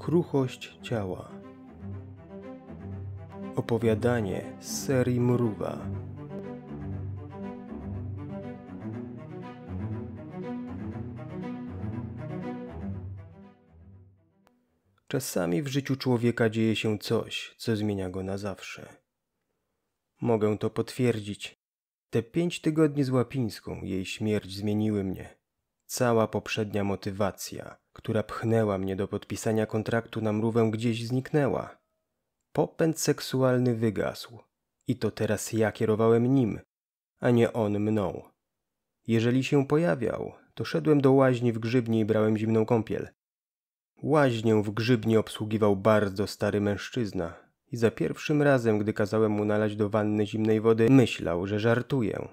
Kruchość ciała. Opowiadanie z serii Mruwa. Czasami w życiu człowieka dzieje się coś, co zmienia go na zawsze. Mogę to potwierdzić. Te pięć tygodni z łapińską, jej śmierć zmieniły mnie. Cała poprzednia motywacja, która pchnęła mnie do podpisania kontraktu na mrówę, gdzieś zniknęła. Popęd seksualny wygasł i to teraz ja kierowałem nim, a nie on mną. Jeżeli się pojawiał, to szedłem do łaźni w grzybni i brałem zimną kąpiel. Łaźnię w grzybni obsługiwał bardzo stary mężczyzna i za pierwszym razem, gdy kazałem mu nalać do wanny zimnej wody, myślał, że żartuję.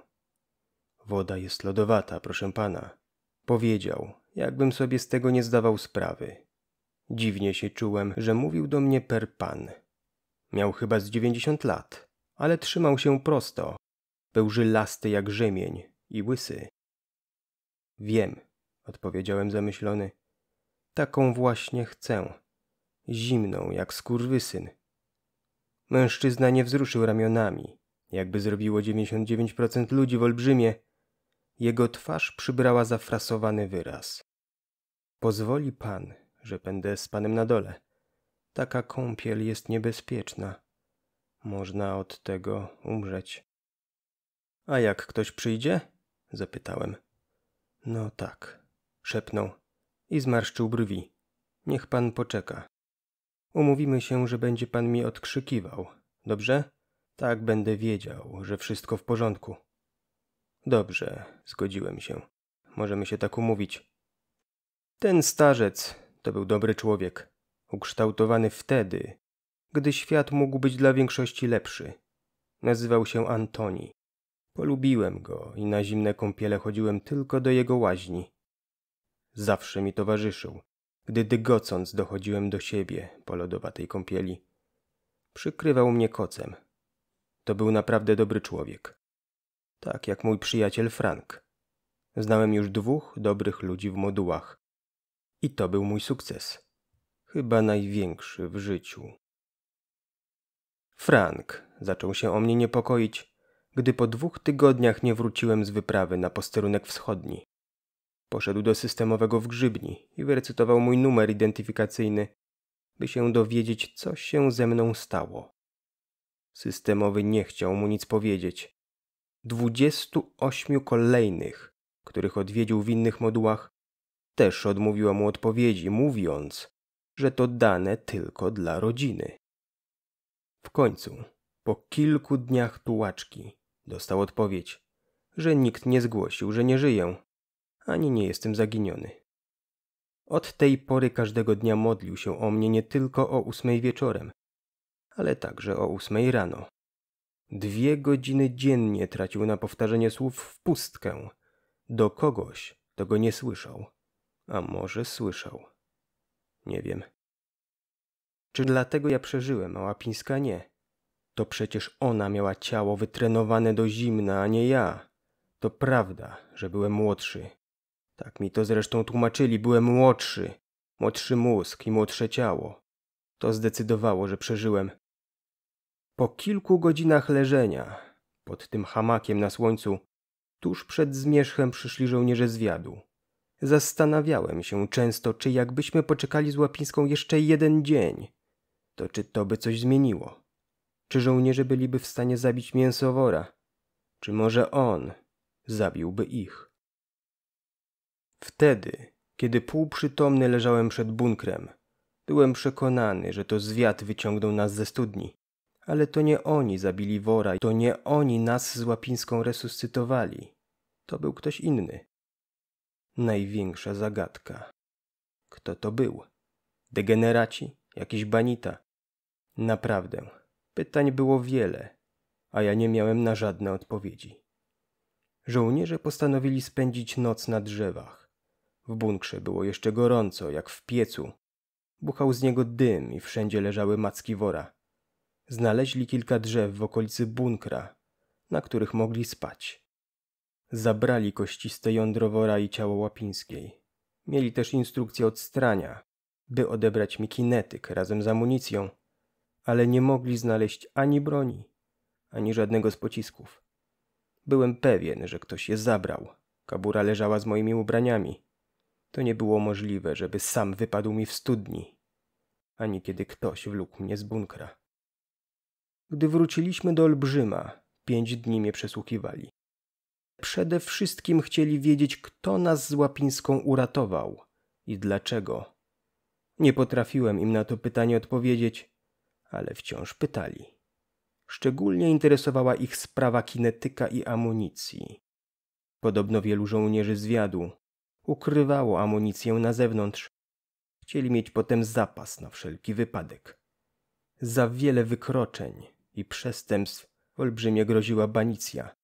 Woda jest lodowata, proszę pana, powiedział, jakbym sobie z tego nie zdawał sprawy. Dziwnie się czułem, że mówił do mnie per pan. Miał chyba z dziewięćdziesiąt lat, ale trzymał się prosto. Był żylasty jak rzemień i łysy. Wiem, odpowiedziałem zamyślony. Taką właśnie chcę. Zimną jak skurwysyn. Mężczyzna nie wzruszył ramionami, jakby zrobiło dziewięćdziesiąt dziewięć procent ludzi w olbrzymie, jego twarz przybrała zafrasowany wyraz. Pozwoli pan, że będę z panem na dole. Taka kąpiel jest niebezpieczna. Można od tego umrzeć. A jak ktoś przyjdzie? zapytałem. No tak, szepnął i zmarszczył brwi. Niech pan poczeka. Umówimy się, że będzie pan mi odkrzykiwał, dobrze? Tak będę wiedział, że wszystko w porządku. Dobrze, zgodziłem się. Możemy się tak umówić. Ten starzec to był dobry człowiek, ukształtowany wtedy, gdy świat mógł być dla większości lepszy. Nazywał się Antoni. Polubiłem go i na zimne kąpiele chodziłem tylko do jego łaźni. Zawsze mi towarzyszył, gdy dygocąc dochodziłem do siebie po lodowatej kąpieli. Przykrywał mnie kocem. To był naprawdę dobry człowiek tak jak mój przyjaciel Frank. Znałem już dwóch dobrych ludzi w modułach. I to był mój sukces. Chyba największy w życiu. Frank zaczął się o mnie niepokoić, gdy po dwóch tygodniach nie wróciłem z wyprawy na posterunek wschodni. Poszedł do systemowego w grzybni i wyrecytował mój numer identyfikacyjny, by się dowiedzieć, co się ze mną stało. Systemowy nie chciał mu nic powiedzieć. 28 kolejnych, których odwiedził w innych modułach, też odmówiła mu odpowiedzi, mówiąc, że to dane tylko dla rodziny. W końcu, po kilku dniach tułaczki, dostał odpowiedź, że nikt nie zgłosił, że nie żyję, ani nie jestem zaginiony. Od tej pory każdego dnia modlił się o mnie nie tylko o ósmej wieczorem, ale także o ósmej rano. Dwie godziny dziennie tracił na powtarzanie słów w pustkę. Do kogoś, to go nie słyszał. A może słyszał. Nie wiem. Czy dlatego ja przeżyłem, a Łapińska nie? To przecież ona miała ciało wytrenowane do zimna, a nie ja. To prawda, że byłem młodszy. Tak mi to zresztą tłumaczyli, byłem młodszy. Młodszy mózg i młodsze ciało. To zdecydowało, że przeżyłem, po kilku godzinach leżenia, pod tym hamakiem na słońcu, tuż przed zmierzchem przyszli żołnierze zwiadu. Zastanawiałem się często, czy jakbyśmy poczekali z Łapińską jeszcze jeden dzień, to czy to by coś zmieniło? Czy żołnierze byliby w stanie zabić mięsowora? Czy może on zabiłby ich? Wtedy, kiedy półprzytomny leżałem przed bunkrem, byłem przekonany, że to zwiat wyciągnął nas ze studni. Ale to nie oni zabili wora, to nie oni nas z Łapińską resuscytowali. To był ktoś inny. Największa zagadka. Kto to był? Degeneraci? Jakiś banita? Naprawdę, pytań było wiele, a ja nie miałem na żadne odpowiedzi. Żołnierze postanowili spędzić noc na drzewach. W bunkrze było jeszcze gorąco, jak w piecu. Buchał z niego dym i wszędzie leżały macki wora. Znaleźli kilka drzew w okolicy bunkra, na których mogli spać. Zabrali kościste jądrowora i ciało łapińskiej. Mieli też instrukcję od strania, by odebrać mi kinetyk razem z amunicją, ale nie mogli znaleźć ani broni, ani żadnego z pocisków. Byłem pewien, że ktoś je zabrał. Kabura leżała z moimi ubraniami. To nie było możliwe, żeby sam wypadł mi w studni, ani kiedy ktoś wlókł mnie z bunkra. Gdy wróciliśmy do Olbrzyma, pięć dni mnie przesłuchiwali. Przede wszystkim chcieli wiedzieć, kto nas z Łapińską uratował i dlaczego. Nie potrafiłem im na to pytanie odpowiedzieć, ale wciąż pytali. Szczególnie interesowała ich sprawa kinetyka i amunicji. Podobno wielu żołnierzy zwiadu ukrywało amunicję na zewnątrz. Chcieli mieć potem zapas na wszelki wypadek. Za wiele wykroczeń i przestępstw olbrzymie groziła banicja.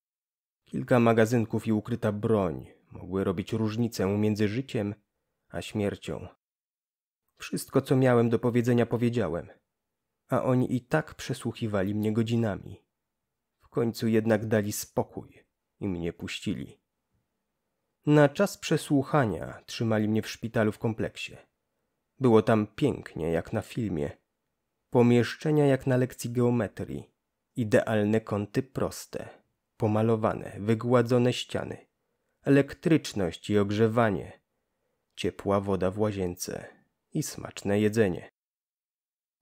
Kilka magazynków i ukryta broń mogły robić różnicę między życiem a śmiercią. Wszystko, co miałem do powiedzenia, powiedziałem, a oni i tak przesłuchiwali mnie godzinami. W końcu jednak dali spokój i mnie puścili. Na czas przesłuchania trzymali mnie w szpitalu w kompleksie. Było tam pięknie, jak na filmie. Pomieszczenia jak na lekcji geometrii. Idealne kąty proste, pomalowane, wygładzone ściany. Elektryczność i ogrzewanie. Ciepła woda w łazience i smaczne jedzenie.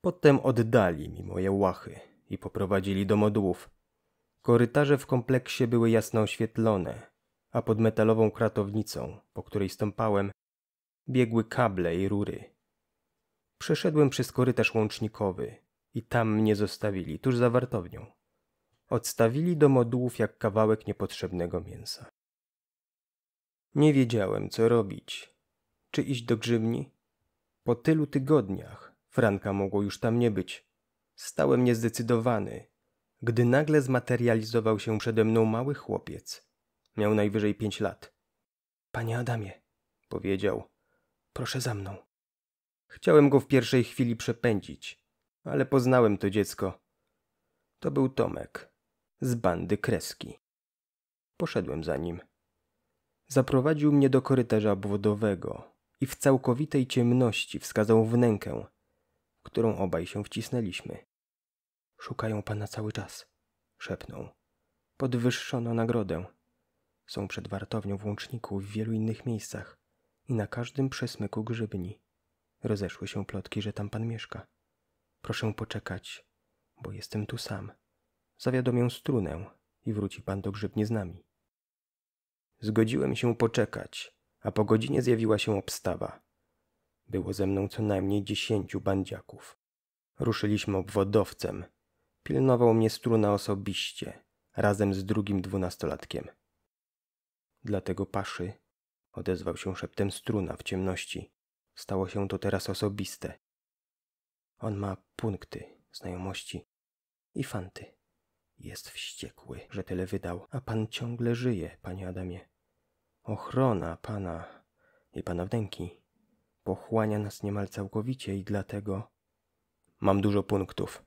Potem oddali mi moje łachy i poprowadzili do modułów. Korytarze w kompleksie były jasno oświetlone, a pod metalową kratownicą, po której stąpałem, biegły kable i rury. Przeszedłem przez korytarz łącznikowy i tam mnie zostawili, tuż za wartownią. Odstawili do modułów jak kawałek niepotrzebnego mięsa. Nie wiedziałem, co robić. Czy iść do grzybni? Po tylu tygodniach Franka mogło już tam nie być. Stałem niezdecydowany, gdy nagle zmaterializował się przede mną mały chłopiec. Miał najwyżej pięć lat. Panie Adamie, powiedział, proszę za mną. Chciałem go w pierwszej chwili przepędzić, ale poznałem to dziecko. To był Tomek z bandy kreski. Poszedłem za nim. Zaprowadził mnie do korytarza obwodowego i w całkowitej ciemności wskazał wnękę, w którą obaj się wcisnęliśmy. Szukają pana cały czas, szepnął. Podwyższono nagrodę. Są przed wartownią włączników w wielu innych miejscach i na każdym przesmyku grzybni. Rozeszły się plotki, że tam pan mieszka. Proszę poczekać, bo jestem tu sam. Zawiadomię strunę i wróci pan do grzybnie z nami. Zgodziłem się poczekać, a po godzinie zjawiła się obstawa. Było ze mną co najmniej dziesięciu bandziaków. Ruszyliśmy obwodowcem. Pilnował mnie struna osobiście, razem z drugim dwunastolatkiem. Dlatego paszy, odezwał się szeptem struna w ciemności. Stało się to teraz osobiste. On ma punkty, znajomości i fanty. Jest wściekły, że tyle wydał, a pan ciągle żyje, panie Adamie. Ochrona pana i pana wnęki pochłania nas niemal całkowicie i dlatego... Mam dużo punktów,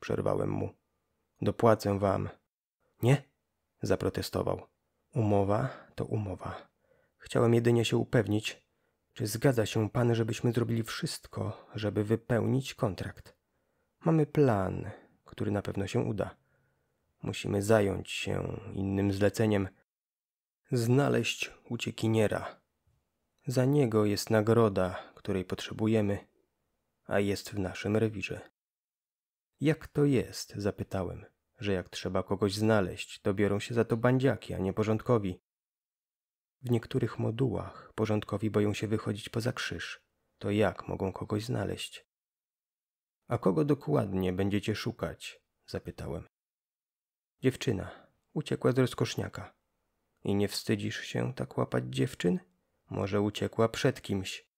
przerwałem mu. Dopłacę wam. Nie? Zaprotestował. Umowa to umowa. Chciałem jedynie się upewnić, czy zgadza się pan, żebyśmy zrobili wszystko, żeby wypełnić kontrakt? Mamy plan, który na pewno się uda. Musimy zająć się innym zleceniem znaleźć uciekiniera. Za niego jest nagroda, której potrzebujemy, a jest w naszym rewirze. Jak to jest, zapytałem, że jak trzeba kogoś znaleźć, to biorą się za to bandziaki, a nie porządkowi. W niektórych modułach porządkowi boją się wychodzić poza krzyż. To jak mogą kogoś znaleźć? A kogo dokładnie będziecie szukać? zapytałem. Dziewczyna uciekła z rozkoszniaka. I nie wstydzisz się tak łapać dziewczyn? Może uciekła przed kimś.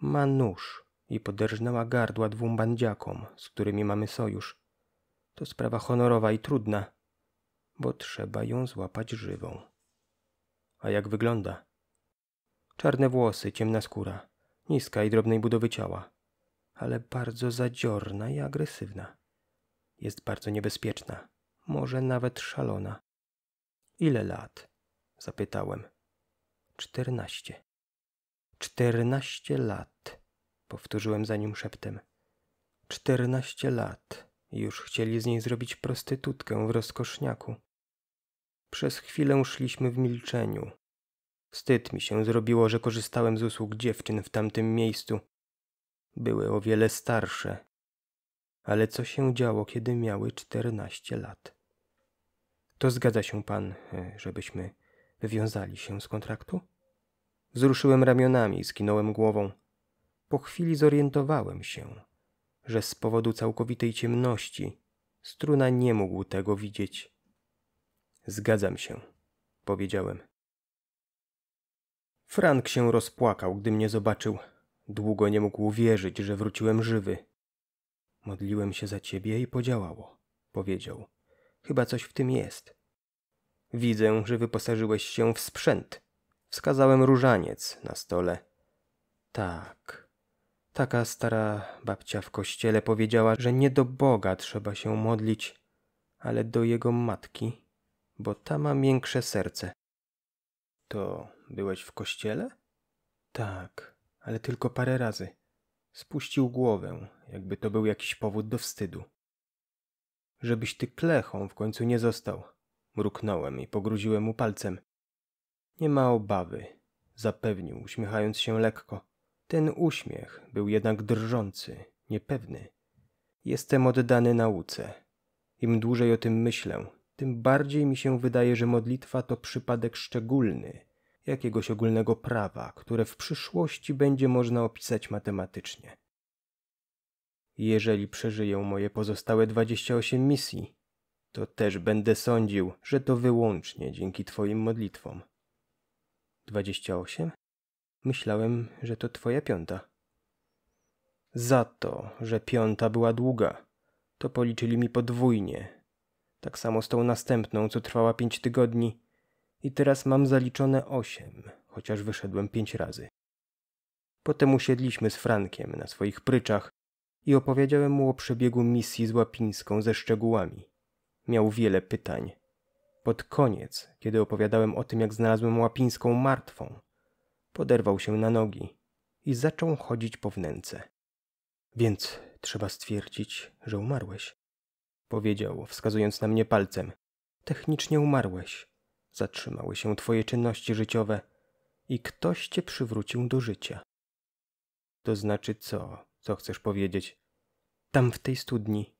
Ma nóż i poderżnęła gardła dwóm bandziakom, z którymi mamy sojusz. To sprawa honorowa i trudna, bo trzeba ją złapać żywą. A jak wygląda? Czarne włosy, ciemna skóra, niska i drobnej budowy ciała, ale bardzo zadziorna i agresywna. Jest bardzo niebezpieczna, może nawet szalona. Ile lat? zapytałem. Czternaście. Czternaście lat, powtórzyłem za nim szeptem. Czternaście lat. Już chcieli z niej zrobić prostytutkę w rozkoszniaku. Przez chwilę szliśmy w milczeniu. Wstyd mi się zrobiło, że korzystałem z usług dziewczyn w tamtym miejscu. Były o wiele starsze. Ale co się działo, kiedy miały czternaście lat? To zgadza się pan, e, żebyśmy wywiązali się z kontraktu? Wzruszyłem ramionami i skinąłem głową. Po chwili zorientowałem się, że z powodu całkowitej ciemności struna nie mógł tego widzieć. Zgadzam się, powiedziałem. Frank się rozpłakał, gdy mnie zobaczył. Długo nie mógł wierzyć, że wróciłem żywy. Modliłem się za ciebie i podziałało, powiedział. Chyba coś w tym jest. Widzę, że wyposażyłeś się w sprzęt. Wskazałem różaniec na stole. Tak. Taka stara babcia w kościele powiedziała, że nie do Boga trzeba się modlić, ale do jego matki bo ta ma miększe serce. To byłeś w kościele? Tak, ale tylko parę razy. Spuścił głowę, jakby to był jakiś powód do wstydu. Żebyś ty klechą w końcu nie został. Mruknąłem i pogruziłem mu palcem. Nie ma obawy, zapewnił, uśmiechając się lekko. Ten uśmiech był jednak drżący, niepewny. Jestem oddany nauce. Im dłużej o tym myślę, tym bardziej mi się wydaje, że modlitwa to przypadek szczególny, jakiegoś ogólnego prawa, które w przyszłości będzie można opisać matematycznie. Jeżeli przeżyję moje pozostałe 28 misji, to też będę sądził, że to wyłącznie dzięki Twoim modlitwom. 28? Myślałem, że to Twoja piąta. Za to, że piąta była długa, to policzyli mi podwójnie, tak samo z tą następną, co trwała pięć tygodni. I teraz mam zaliczone osiem, chociaż wyszedłem pięć razy. Potem usiedliśmy z Frankiem na swoich pryczach i opowiedziałem mu o przebiegu misji z Łapińską ze szczegółami. Miał wiele pytań. Pod koniec, kiedy opowiadałem o tym, jak znalazłem Łapińską martwą, poderwał się na nogi i zaczął chodzić po wnęce. Więc trzeba stwierdzić, że umarłeś. Powiedział, wskazując na mnie palcem. Technicznie umarłeś. Zatrzymały się twoje czynności życiowe i ktoś cię przywrócił do życia. To znaczy co? Co chcesz powiedzieć? Tam w tej studni.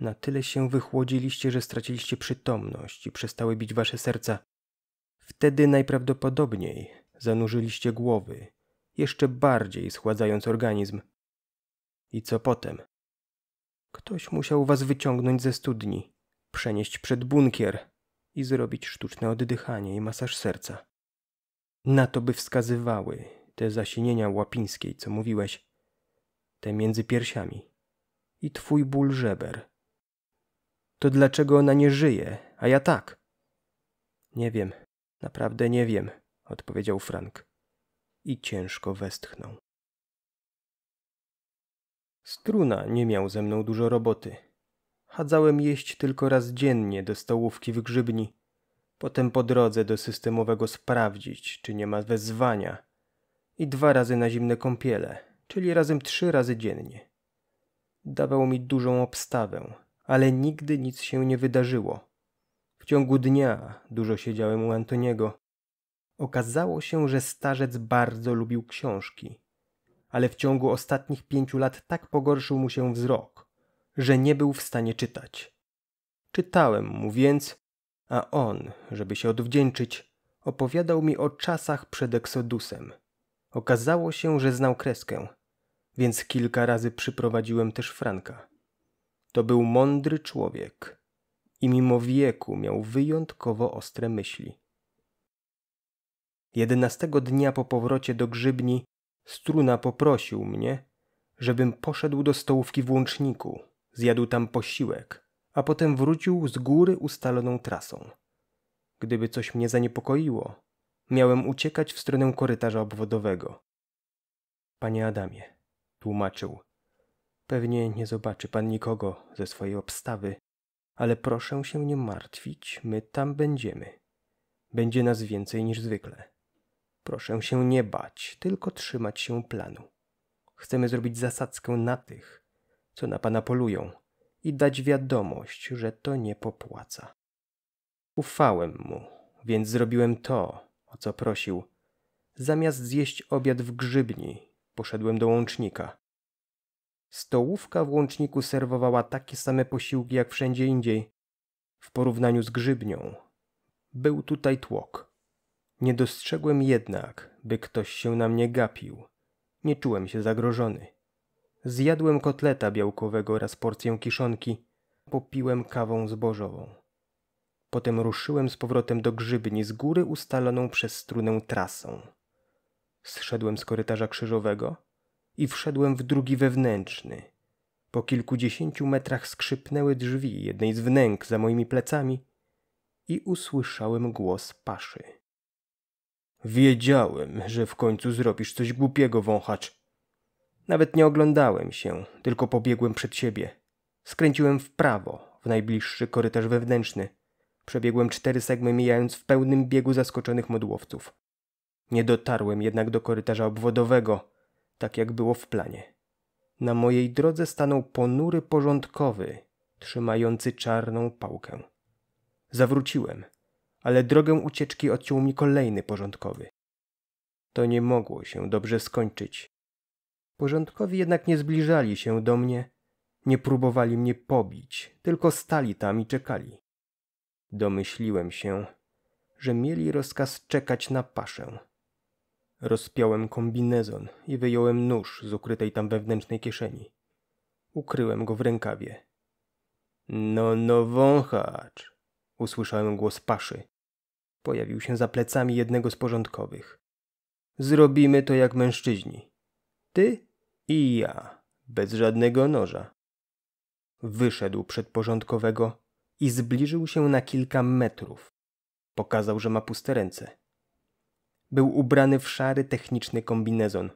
Na tyle się wychłodziliście, że straciliście przytomność i przestały bić wasze serca. Wtedy najprawdopodobniej zanurzyliście głowy, jeszcze bardziej schładzając organizm. I co potem? Ktoś musiał was wyciągnąć ze studni, przenieść przed bunkier i zrobić sztuczne oddychanie i masaż serca. Na to by wskazywały te zasinienia łapińskiej, co mówiłeś, te między piersiami i twój ból żeber. To dlaczego ona nie żyje, a ja tak? Nie wiem, naprawdę nie wiem, odpowiedział Frank i ciężko westchnął. Struna nie miał ze mną dużo roboty. Chadzałem jeść tylko raz dziennie do stołówki w grzybni. Potem po drodze do systemowego sprawdzić, czy nie ma wezwania. I dwa razy na zimne kąpiele, czyli razem trzy razy dziennie. Dawało mi dużą obstawę, ale nigdy nic się nie wydarzyło. W ciągu dnia dużo siedziałem u Antoniego. Okazało się, że starzec bardzo lubił książki ale w ciągu ostatnich pięciu lat tak pogorszył mu się wzrok, że nie był w stanie czytać. Czytałem mu więc, a on, żeby się odwdzięczyć, opowiadał mi o czasach przed Eksodusem. Okazało się, że znał kreskę, więc kilka razy przyprowadziłem też Franka. To był mądry człowiek i mimo wieku miał wyjątkowo ostre myśli. Jedenastego dnia po powrocie do grzybni Struna poprosił mnie, żebym poszedł do stołówki w łączniku, zjadł tam posiłek, a potem wrócił z góry ustaloną trasą. Gdyby coś mnie zaniepokoiło, miałem uciekać w stronę korytarza obwodowego. Panie Adamie, tłumaczył, pewnie nie zobaczy pan nikogo ze swojej obstawy, ale proszę się nie martwić, my tam będziemy. Będzie nas więcej niż zwykle. Proszę się nie bać, tylko trzymać się planu. Chcemy zrobić zasadzkę na tych, co na pana polują i dać wiadomość, że to nie popłaca. Ufałem mu, więc zrobiłem to, o co prosił. Zamiast zjeść obiad w grzybni, poszedłem do łącznika. Stołówka w łączniku serwowała takie same posiłki jak wszędzie indziej. W porównaniu z grzybnią był tutaj tłok. Nie dostrzegłem jednak, by ktoś się na mnie gapił. Nie czułem się zagrożony. Zjadłem kotleta białkowego oraz porcję kiszonki, popiłem kawą zbożową. Potem ruszyłem z powrotem do grzybni z góry ustaloną przez strunę trasą. Zszedłem z korytarza krzyżowego i wszedłem w drugi wewnętrzny. Po kilkudziesięciu metrach skrzypnęły drzwi jednej z wnęk za moimi plecami i usłyszałem głos paszy. Wiedziałem, że w końcu zrobisz coś głupiego, wąchacz. Nawet nie oglądałem się, tylko pobiegłem przed siebie. Skręciłem w prawo, w najbliższy korytarz wewnętrzny. Przebiegłem cztery segmy, mijając w pełnym biegu zaskoczonych modłowców. Nie dotarłem jednak do korytarza obwodowego, tak jak było w planie. Na mojej drodze stanął ponury porządkowy, trzymający czarną pałkę. Zawróciłem ale drogę ucieczki odciął mi kolejny porządkowy. To nie mogło się dobrze skończyć. Porządkowi jednak nie zbliżali się do mnie, nie próbowali mnie pobić, tylko stali tam i czekali. Domyśliłem się, że mieli rozkaz czekać na paszę. Rozpiąłem kombinezon i wyjąłem nóż z ukrytej tam wewnętrznej kieszeni. Ukryłem go w rękawie. No, no, wąchacz! Usłyszałem głos paszy. Pojawił się za plecami jednego z porządkowych. Zrobimy to jak mężczyźni. Ty i ja, bez żadnego noża. Wyszedł przed porządkowego i zbliżył się na kilka metrów. Pokazał, że ma puste ręce. Był ubrany w szary techniczny kombinezon.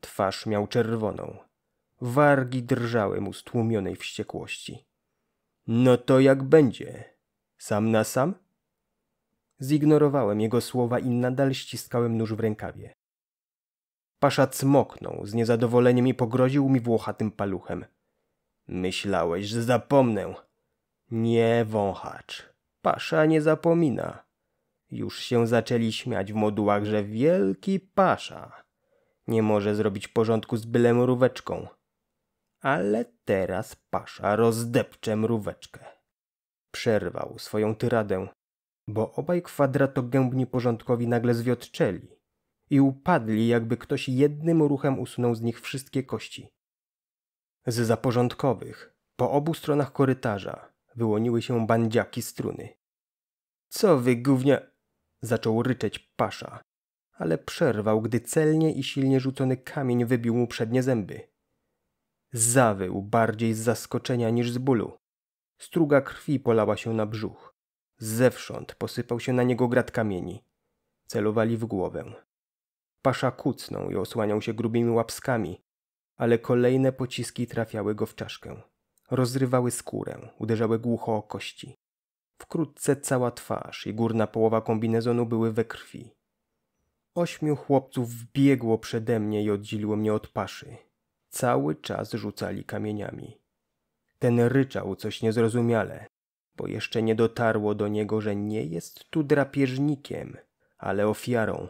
Twarz miał czerwoną. Wargi drżały mu z tłumionej wściekłości. No to jak będzie? Sam na sam? Zignorowałem jego słowa i nadal ściskałem nóż w rękawie. Pasza cmoknął z niezadowoleniem i pogroził mi włochatym paluchem. Myślałeś, że zapomnę. Nie, wąchacz. Pasza nie zapomina. Już się zaczęli śmiać w modułach, że wielki pasza nie może zrobić porządku z byle mróweczką. Ale teraz pasza rozdepcze mróweczkę. Przerwał swoją tyradę bo obaj kwadratogębni porządkowi nagle zwiotczeli i upadli, jakby ktoś jednym ruchem usunął z nich wszystkie kości. Z zaporządkowych, po obu stronach korytarza, wyłoniły się bandziaki struny. Co wy gównia... zaczął ryczeć pasza, ale przerwał, gdy celnie i silnie rzucony kamień wybił mu przednie zęby. Zawył bardziej z zaskoczenia niż z bólu. Struga krwi polała się na brzuch. Zewsząd posypał się na niego grad kamieni. Celowali w głowę. Pasza kucnął i osłaniał się grubymi łapskami, ale kolejne pociski trafiały go w czaszkę. Rozrywały skórę, uderzały głucho o kości. Wkrótce cała twarz i górna połowa kombinezonu były we krwi. Ośmiu chłopców wbiegło przede mnie i oddzieliło mnie od paszy. Cały czas rzucali kamieniami. Ten ryczał coś niezrozumiale, bo jeszcze nie dotarło do niego, że nie jest tu drapieżnikiem, ale ofiarą.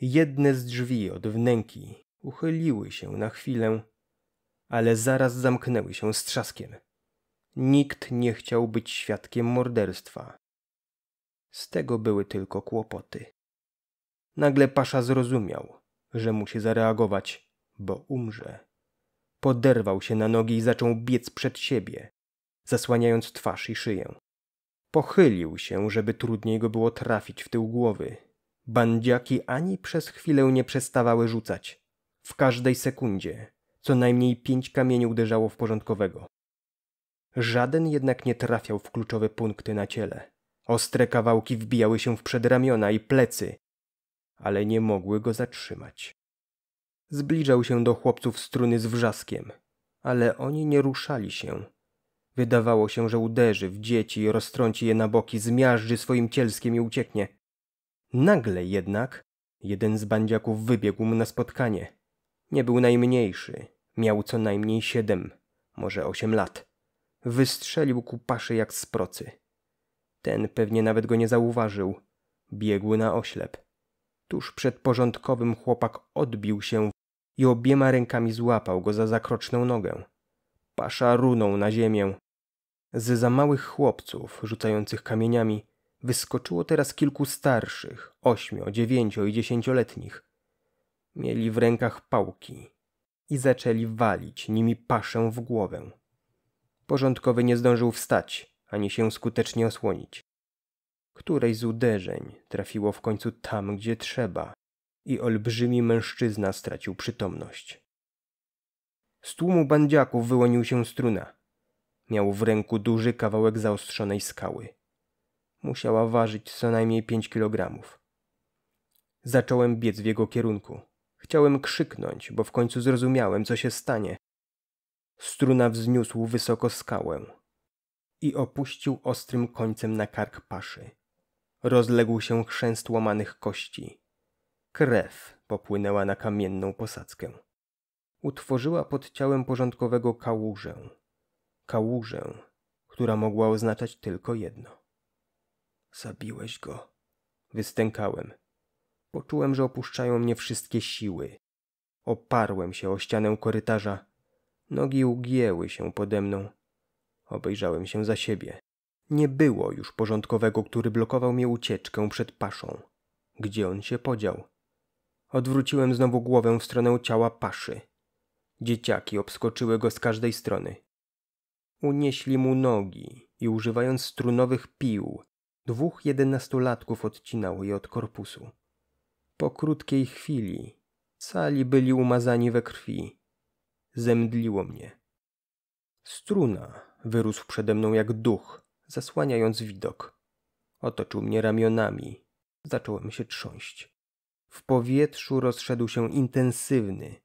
Jedne z drzwi od wnęki uchyliły się na chwilę, ale zaraz zamknęły się z trzaskiem. Nikt nie chciał być świadkiem morderstwa. Z tego były tylko kłopoty. Nagle pasza zrozumiał, że musi zareagować, bo umrze. Poderwał się na nogi i zaczął biec przed siebie zasłaniając twarz i szyję. Pochylił się, żeby trudniej go było trafić w tył głowy. Bandziaki ani przez chwilę nie przestawały rzucać. W każdej sekundzie co najmniej pięć kamieni uderzało w porządkowego. Żaden jednak nie trafiał w kluczowe punkty na ciele. Ostre kawałki wbijały się w przedramiona i plecy, ale nie mogły go zatrzymać. Zbliżał się do chłopców struny z wrzaskiem, ale oni nie ruszali się, Wydawało się, że uderzy w dzieci, roztrąci je na boki, zmiażdży swoim cielskiem i ucieknie. Nagle jednak jeden z bandziaków wybiegł mu na spotkanie. Nie był najmniejszy, miał co najmniej siedem, może osiem lat. Wystrzelił ku paszy jak z procy. Ten pewnie nawet go nie zauważył. Biegł na oślep. Tuż przed porządkowym chłopak odbił się i obiema rękami złapał go za zakroczną nogę. Pasza runął na ziemię. Z za małych chłopców, rzucających kamieniami, wyskoczyło teraz kilku starszych, ośmiu, dziewięcio i dziesięcioletnich. Mieli w rękach pałki i zaczęli walić nimi paszę w głowę. Porządkowy nie zdążył wstać ani się skutecznie osłonić. Której z uderzeń trafiło w końcu tam, gdzie trzeba, i olbrzymi mężczyzna stracił przytomność. Z tłumu bandziaków wyłonił się struna. Miał w ręku duży kawałek zaostrzonej skały. Musiała ważyć co najmniej pięć kilogramów. Zacząłem biec w jego kierunku. Chciałem krzyknąć, bo w końcu zrozumiałem, co się stanie. Struna wzniósł wysoko skałę i opuścił ostrym końcem na kark paszy. Rozległ się chrzęst łamanych kości. Krew popłynęła na kamienną posadzkę utworzyła pod ciałem porządkowego kałużę. Kałużę, która mogła oznaczać tylko jedno. Zabiłeś go. Wystękałem. Poczułem, że opuszczają mnie wszystkie siły. Oparłem się o ścianę korytarza. Nogi ugięły się pode mną. Obejrzałem się za siebie. Nie było już porządkowego, który blokował mnie ucieczkę przed paszą. Gdzie on się podział? Odwróciłem znowu głowę w stronę ciała paszy. Dzieciaki obskoczyły go z każdej strony. Unieśli mu nogi i używając strunowych pił, dwóch jedenastolatków odcinało je od korpusu. Po krótkiej chwili cali byli umazani we krwi. Zemdliło mnie. Struna wyrósł przede mną jak duch, zasłaniając widok. Otoczył mnie ramionami. Zacząłem się trząść. W powietrzu rozszedł się intensywny,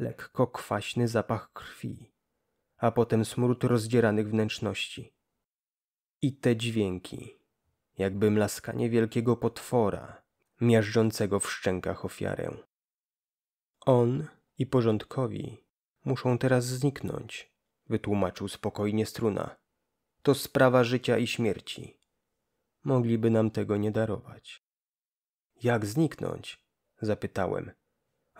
lekko kwaśny zapach krwi, a potem smród rozdzieranych wnętrzności. I te dźwięki, jakby mlaskanie wielkiego potwora, miażdżącego w szczękach ofiarę. On i porządkowi muszą teraz zniknąć, wytłumaczył spokojnie struna. To sprawa życia i śmierci. Mogliby nam tego nie darować. Jak zniknąć? zapytałem,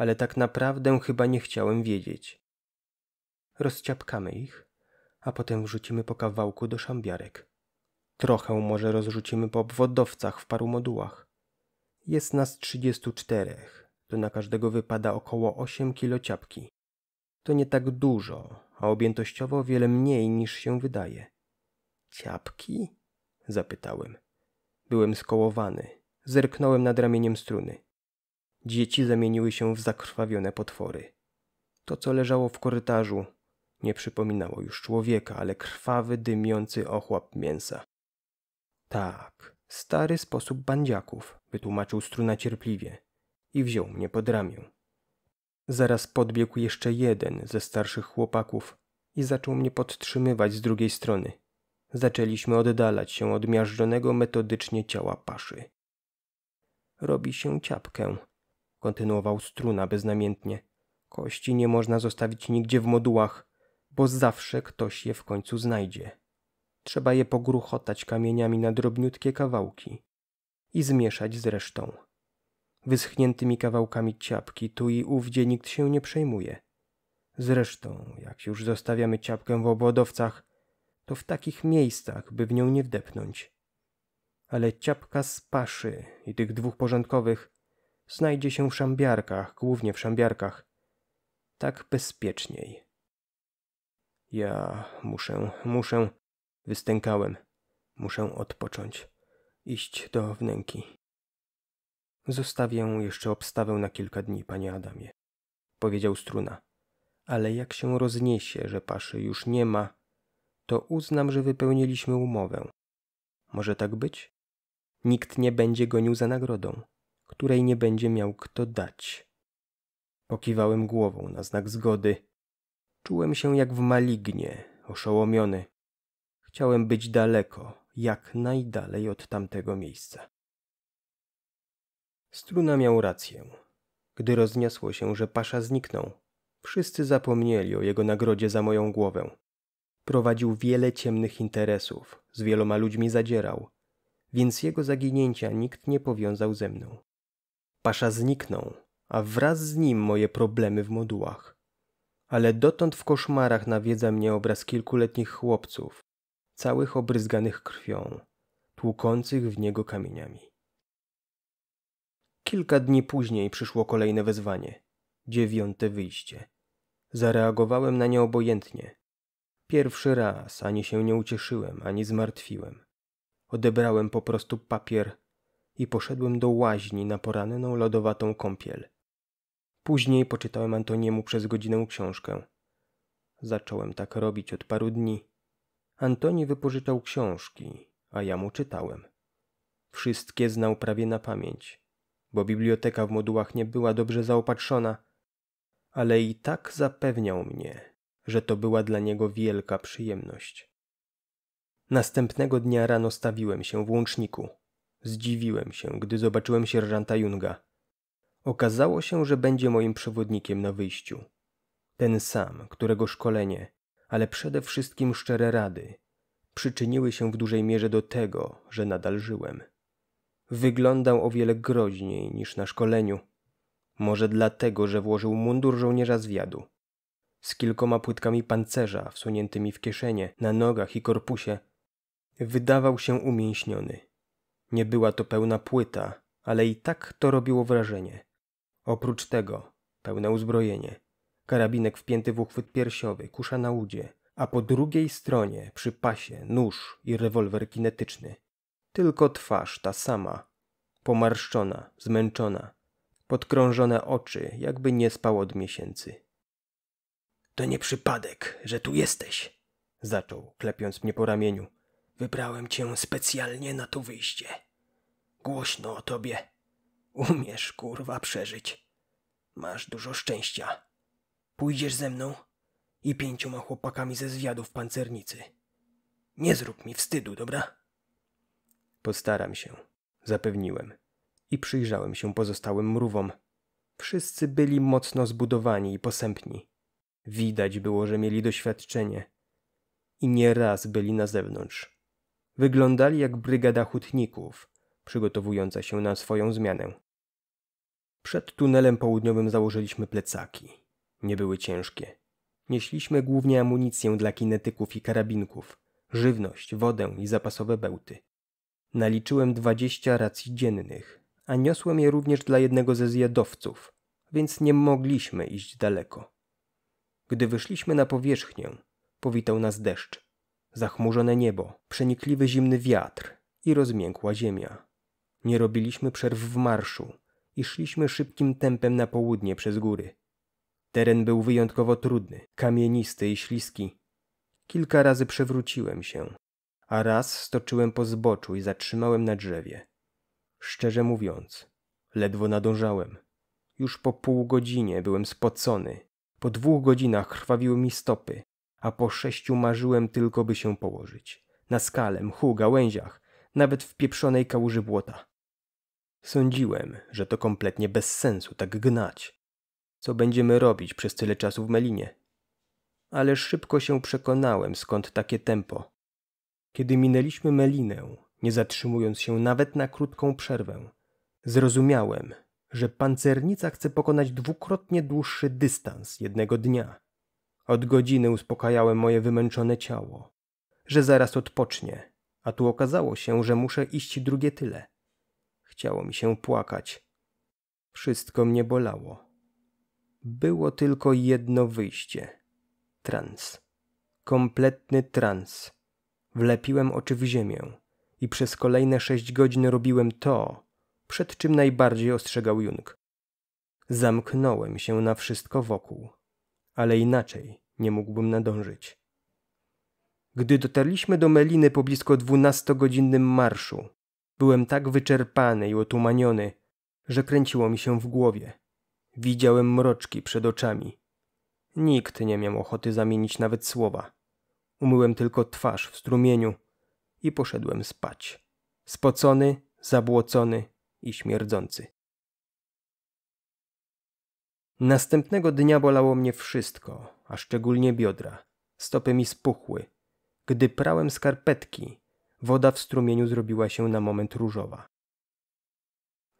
ale tak naprawdę chyba nie chciałem wiedzieć. Rozciapkamy ich, a potem wrzucimy po kawałku do szambiarek. Trochę może rozrzucimy po obwodowcach w paru modułach. Jest nas 34, to na każdego wypada około 8 kilo ciapki. To nie tak dużo, a objętościowo wiele mniej niż się wydaje. Ciapki? zapytałem. Byłem skołowany. Zerknąłem nad ramieniem struny. Dzieci zamieniły się w zakrwawione potwory. To, co leżało w korytarzu, nie przypominało już człowieka, ale krwawy, dymiący ochłap mięsa. Tak, stary sposób bandziaków, wytłumaczył struna cierpliwie i wziął mnie pod ramię. Zaraz podbiegł jeszcze jeden ze starszych chłopaków i zaczął mnie podtrzymywać z drugiej strony. Zaczęliśmy oddalać się od miażdżonego metodycznie ciała paszy. Robi się ciapkę, kontynuował struna beznamiętnie. Kości nie można zostawić nigdzie w modułach, bo zawsze ktoś je w końcu znajdzie. Trzeba je pogruchotać kamieniami na drobniutkie kawałki i zmieszać z resztą. Wyschniętymi kawałkami ciapki tu i ówdzie nikt się nie przejmuje. Zresztą, jak już zostawiamy ciapkę w obłodowcach, to w takich miejscach, by w nią nie wdepnąć. Ale ciapka z paszy i tych dwóch porządkowych znajdzie się w szambiarkach, głównie w szambiarkach. Tak bezpieczniej. Ja muszę, muszę, wystękałem. Muszę odpocząć, iść do wnęki. Zostawię jeszcze obstawę na kilka dni, panie Adamie, powiedział struna. Ale jak się rozniesie, że paszy już nie ma, to uznam, że wypełniliśmy umowę. Może tak być? Nikt nie będzie gonił za nagrodą której nie będzie miał kto dać. Pokiwałem głową na znak zgody. Czułem się jak w malignie, oszołomiony. Chciałem być daleko, jak najdalej od tamtego miejsca. Struna miał rację. Gdy rozniosło się, że pasza zniknął, wszyscy zapomnieli o jego nagrodzie za moją głowę. Prowadził wiele ciemnych interesów, z wieloma ludźmi zadzierał, więc jego zaginięcia nikt nie powiązał ze mną. Pasza zniknął, a wraz z nim moje problemy w modułach. Ale dotąd w koszmarach nawiedza mnie obraz kilkuletnich chłopców, całych obryzganych krwią, tłukących w niego kamieniami. Kilka dni później przyszło kolejne wezwanie. Dziewiąte wyjście. Zareagowałem na nie obojętnie. Pierwszy raz ani się nie ucieszyłem, ani zmartwiłem. Odebrałem po prostu papier i poszedłem do łaźni na poranną lodowatą kąpiel. Później poczytałem Antoniemu przez godzinę książkę. Zacząłem tak robić od paru dni. Antoni wypożyczał książki, a ja mu czytałem. Wszystkie znał prawie na pamięć, bo biblioteka w modułach nie była dobrze zaopatrzona, ale i tak zapewniał mnie, że to była dla niego wielka przyjemność. Następnego dnia rano stawiłem się w łączniku. Zdziwiłem się, gdy zobaczyłem sierżanta Junga. Okazało się, że będzie moim przewodnikiem na wyjściu. Ten sam, którego szkolenie, ale przede wszystkim szczere rady, przyczyniły się w dużej mierze do tego, że nadal żyłem. Wyglądał o wiele groźniej niż na szkoleniu. Może dlatego, że włożył mundur żołnierza zwiadu. Z kilkoma płytkami pancerza wsuniętymi w kieszenie, na nogach i korpusie, wydawał się umięśniony. Nie była to pełna płyta, ale i tak to robiło wrażenie. Oprócz tego, pełne uzbrojenie. Karabinek wpięty w uchwyt piersiowy, kusza na udzie, a po drugiej stronie, przy pasie, nóż i rewolwer kinetyczny. Tylko twarz ta sama. Pomarszczona, zmęczona. Podkrążone oczy, jakby nie spał od miesięcy. To nie przypadek, że tu jesteś, zaczął, klepiąc mnie po ramieniu. Wybrałem cię specjalnie na to wyjście. Głośno o tobie. Umiesz, kurwa, przeżyć. Masz dużo szczęścia. Pójdziesz ze mną i pięcioma chłopakami ze zwiadów pancernicy. Nie zrób mi wstydu, dobra? Postaram się, zapewniłem i przyjrzałem się pozostałym mrówom. Wszyscy byli mocno zbudowani i posępni. Widać było, że mieli doświadczenie i nie raz byli na zewnątrz wyglądali jak brygada hutników, przygotowująca się na swoją zmianę. Przed tunelem południowym założyliśmy plecaki. Nie były ciężkie. Nieśliśmy głównie amunicję dla kinetyków i karabinków, żywność, wodę i zapasowe bełty. Naliczyłem dwadzieścia racji dziennych, a niosłem je również dla jednego ze zjadowców, więc nie mogliśmy iść daleko. Gdy wyszliśmy na powierzchnię, powitał nas deszcz. Zachmurzone niebo, przenikliwy zimny wiatr i rozmiękła ziemia. Nie robiliśmy przerw w marszu i szliśmy szybkim tempem na południe przez góry. Teren był wyjątkowo trudny, kamienisty i śliski. Kilka razy przewróciłem się, a raz stoczyłem po zboczu i zatrzymałem na drzewie. Szczerze mówiąc, ledwo nadążałem. Już po pół godzinie byłem spocony. Po dwóch godzinach krwawiły mi stopy, a po sześciu marzyłem tylko by się położyć. Na skale, mchu, gałęziach, nawet w pieprzonej kałuży błota. Sądziłem, że to kompletnie bez sensu tak gnać. Co będziemy robić przez tyle czasu w Melinie? Ale szybko się przekonałem, skąd takie tempo. Kiedy minęliśmy Melinę, nie zatrzymując się nawet na krótką przerwę, zrozumiałem, że pancernica chce pokonać dwukrotnie dłuższy dystans jednego dnia. Od godziny uspokajałem moje wymęczone ciało, że zaraz odpocznie, a tu okazało się, że muszę iść drugie tyle. Chciało mi się płakać. Wszystko mnie bolało. Było tylko jedno wyjście. Trans. Kompletny trans. Wlepiłem oczy w ziemię i przez kolejne sześć godzin robiłem to, przed czym najbardziej ostrzegał Jung. Zamknąłem się na wszystko wokół, ale inaczej nie mógłbym nadążyć. Gdy dotarliśmy do Meliny po blisko dwunastogodzinnym marszu, byłem tak wyczerpany i otumaniony, że kręciło mi się w głowie. Widziałem mroczki przed oczami. Nikt nie miał ochoty zamienić nawet słowa. Umyłem tylko twarz w strumieniu i poszedłem spać. Spocony, zabłocony i śmierdzący. Następnego dnia bolało mnie wszystko, a szczególnie biodra. Stopy mi spuchły. Gdy prałem skarpetki, woda w strumieniu zrobiła się na moment różowa.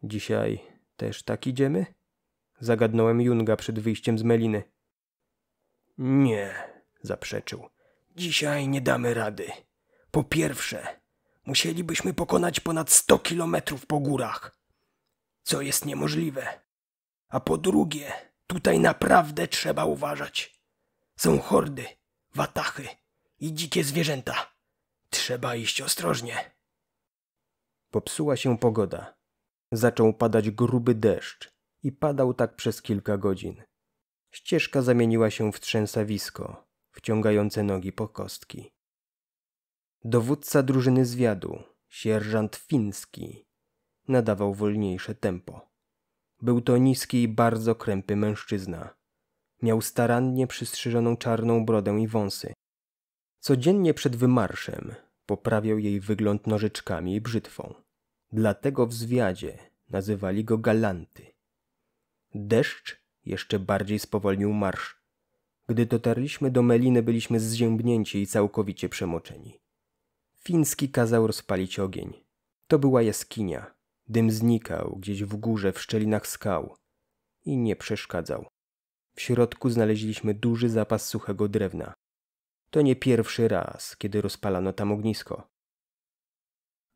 Dzisiaj też tak idziemy? Zagadnąłem Junga przed wyjściem z Meliny. Nie, zaprzeczył. Dzisiaj nie damy rady. Po pierwsze, musielibyśmy pokonać ponad sto kilometrów po górach, co jest niemożliwe. A po drugie, tutaj naprawdę trzeba uważać. Są hordy, watachy i dzikie zwierzęta. Trzeba iść ostrożnie. Popsuła się pogoda. Zaczął padać gruby deszcz i padał tak przez kilka godzin. Ścieżka zamieniła się w trzęsawisko, wciągające nogi po kostki. Dowódca drużyny zwiadu, sierżant Fiński, nadawał wolniejsze tempo. Był to niski i bardzo krępy mężczyzna, Miał starannie przystrzyżoną czarną brodę i wąsy. Codziennie przed wymarszem poprawiał jej wygląd nożyczkami i brzytwą. Dlatego w zwiadzie nazywali go galanty. Deszcz jeszcze bardziej spowolnił marsz. Gdy dotarliśmy do Meliny, byliśmy zziębnięci i całkowicie przemoczeni. Fiński kazał rozpalić ogień. To była jaskinia. Dym znikał gdzieś w górze, w szczelinach skał i nie przeszkadzał. W środku znaleźliśmy duży zapas suchego drewna. To nie pierwszy raz, kiedy rozpalano tam ognisko.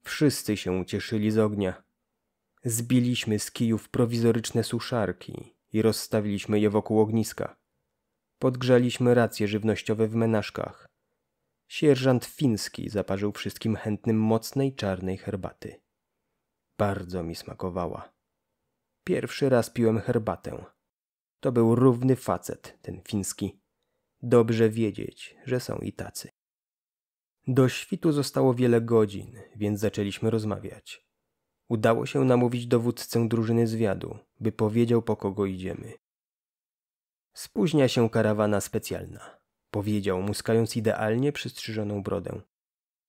Wszyscy się ucieszyli z ognia. Zbiliśmy z kijów prowizoryczne suszarki i rozstawiliśmy je wokół ogniska. Podgrzaliśmy racje żywnościowe w menażkach. Sierżant Fiński zaparzył wszystkim chętnym mocnej czarnej herbaty. Bardzo mi smakowała. Pierwszy raz piłem herbatę. To był równy facet, ten fiński. Dobrze wiedzieć, że są i tacy. Do świtu zostało wiele godzin, więc zaczęliśmy rozmawiać. Udało się namówić dowódcę drużyny zwiadu, by powiedział po kogo idziemy. Spóźnia się karawana specjalna, powiedział, muskając idealnie przystrzyżoną brodę.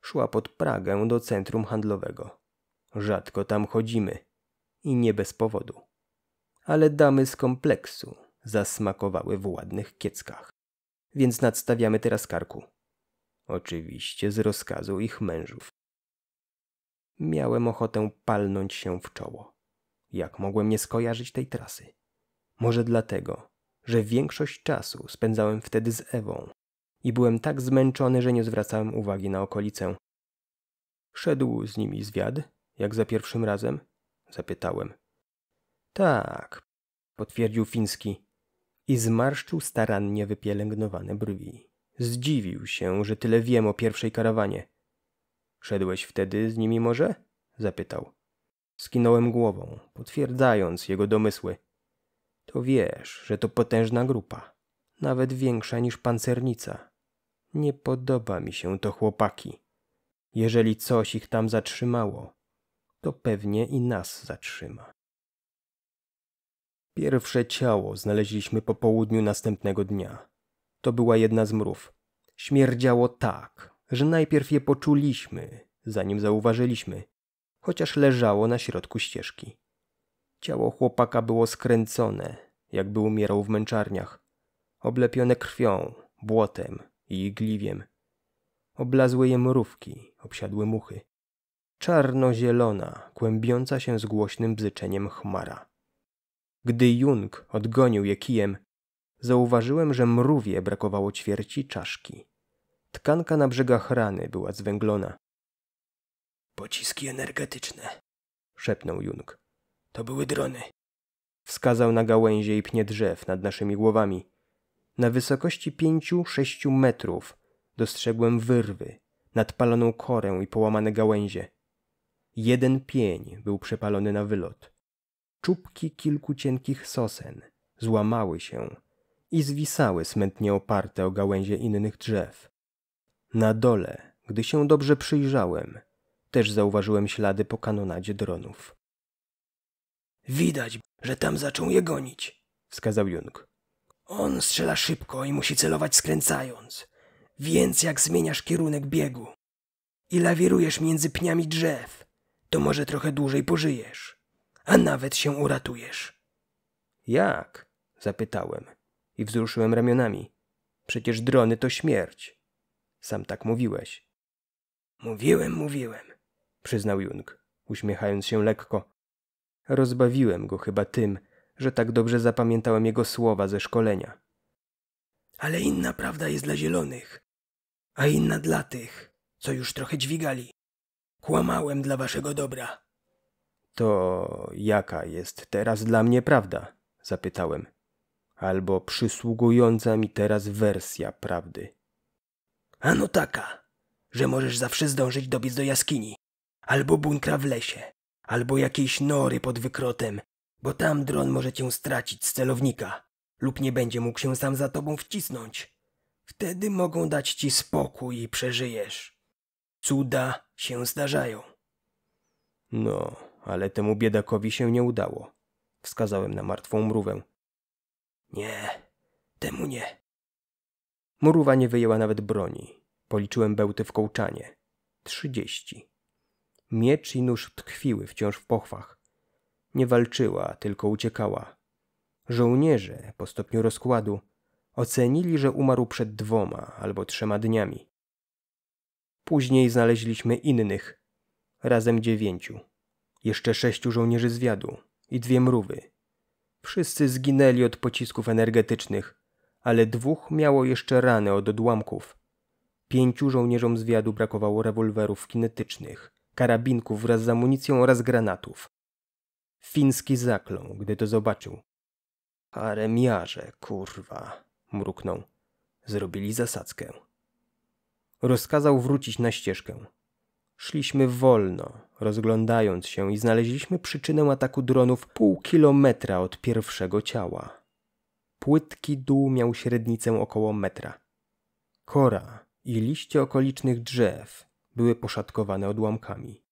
Szła pod Pragę do centrum handlowego. Rzadko tam chodzimy i nie bez powodu. Ale damy z kompleksu zasmakowały w ładnych kieckach. Więc nadstawiamy teraz karku. Oczywiście z rozkazu ich mężów. Miałem ochotę palnąć się w czoło. Jak mogłem nie skojarzyć tej trasy? Może dlatego, że większość czasu spędzałem wtedy z Ewą i byłem tak zmęczony, że nie zwracałem uwagi na okolicę. Szedł z nimi zwiad, jak za pierwszym razem? Zapytałem. Tak, potwierdził Fiński i zmarszczył starannie wypielęgnowane brwi. Zdziwił się, że tyle wiem o pierwszej karawanie. Szedłeś wtedy z nimi może? zapytał. Skinąłem głową, potwierdzając jego domysły. To wiesz, że to potężna grupa, nawet większa niż pancernica. Nie podoba mi się to chłopaki. Jeżeli coś ich tam zatrzymało, to pewnie i nas zatrzyma. Pierwsze ciało znaleźliśmy po południu następnego dnia. To była jedna z mrów. Śmierdziało tak, że najpierw je poczuliśmy, zanim zauważyliśmy, chociaż leżało na środku ścieżki. Ciało chłopaka było skręcone, jakby umierał w męczarniach, oblepione krwią, błotem i igliwiem. Oblazły je mrówki, obsiadły muchy. Czarno-zielona, kłębiąca się z głośnym bzyczeniem chmara. Gdy Jung odgonił je kijem, zauważyłem, że mrówie brakowało ćwierci czaszki. Tkanka na brzegach rany była zwęglona. Pociski energetyczne, szepnął Jung. To były drony. Wskazał na gałęzie i pnie drzew nad naszymi głowami. Na wysokości pięciu, sześciu metrów dostrzegłem wyrwy, nadpaloną korę i połamane gałęzie. Jeden pień był przepalony na wylot czubki kilku cienkich sosen złamały się i zwisały smętnie oparte o gałęzie innych drzew. Na dole, gdy się dobrze przyjrzałem, też zauważyłem ślady po kanonadzie dronów. Widać, że tam zaczął je gonić, wskazał Jung. On strzela szybko i musi celować skręcając, więc jak zmieniasz kierunek biegu i lawirujesz między pniami drzew, to może trochę dłużej pożyjesz a nawet się uratujesz. Jak? zapytałem i wzruszyłem ramionami. Przecież drony to śmierć. Sam tak mówiłeś. Mówiłem, mówiłem, przyznał Jung, uśmiechając się lekko. Rozbawiłem go chyba tym, że tak dobrze zapamiętałem jego słowa ze szkolenia. Ale inna prawda jest dla zielonych, a inna dla tych, co już trochę dźwigali. Kłamałem dla waszego dobra. To jaka jest teraz dla mnie prawda? zapytałem. Albo przysługująca mi teraz wersja prawdy. Ano taka, że możesz zawsze zdążyć dobiec do jaskini, albo bunkra w lesie, albo jakiejś nory pod wykrotem, bo tam dron może cię stracić z celownika lub nie będzie mógł się sam za tobą wcisnąć. Wtedy mogą dać ci spokój i przeżyjesz. Cuda się zdarzają. No, ale temu biedakowi się nie udało. Wskazałem na martwą mrówę. Nie, temu nie. Mrówa nie wyjęła nawet broni. Policzyłem bełty w kołczanie. Trzydzieści. Miecz i nóż tkwiły wciąż w pochwach. Nie walczyła, tylko uciekała. Żołnierze, po stopniu rozkładu, ocenili, że umarł przed dwoma albo trzema dniami. Później znaleźliśmy innych, razem dziewięciu jeszcze sześciu żołnierzy zwiadu i dwie mrówy. Wszyscy zginęli od pocisków energetycznych, ale dwóch miało jeszcze rany od odłamków. Pięciu żołnierzom zwiadu brakowało rewolwerów kinetycznych, karabinków wraz z amunicją oraz granatów. Fiński zaklął, gdy to zobaczył. "Aremiarze, kurwa, mruknął. Zrobili zasadzkę. Rozkazał wrócić na ścieżkę. Szliśmy wolno, rozglądając się i znaleźliśmy przyczynę ataku dronów pół kilometra od pierwszego ciała. Płytki dół miał średnicę około metra. Kora i liście okolicznych drzew były poszatkowane odłamkami.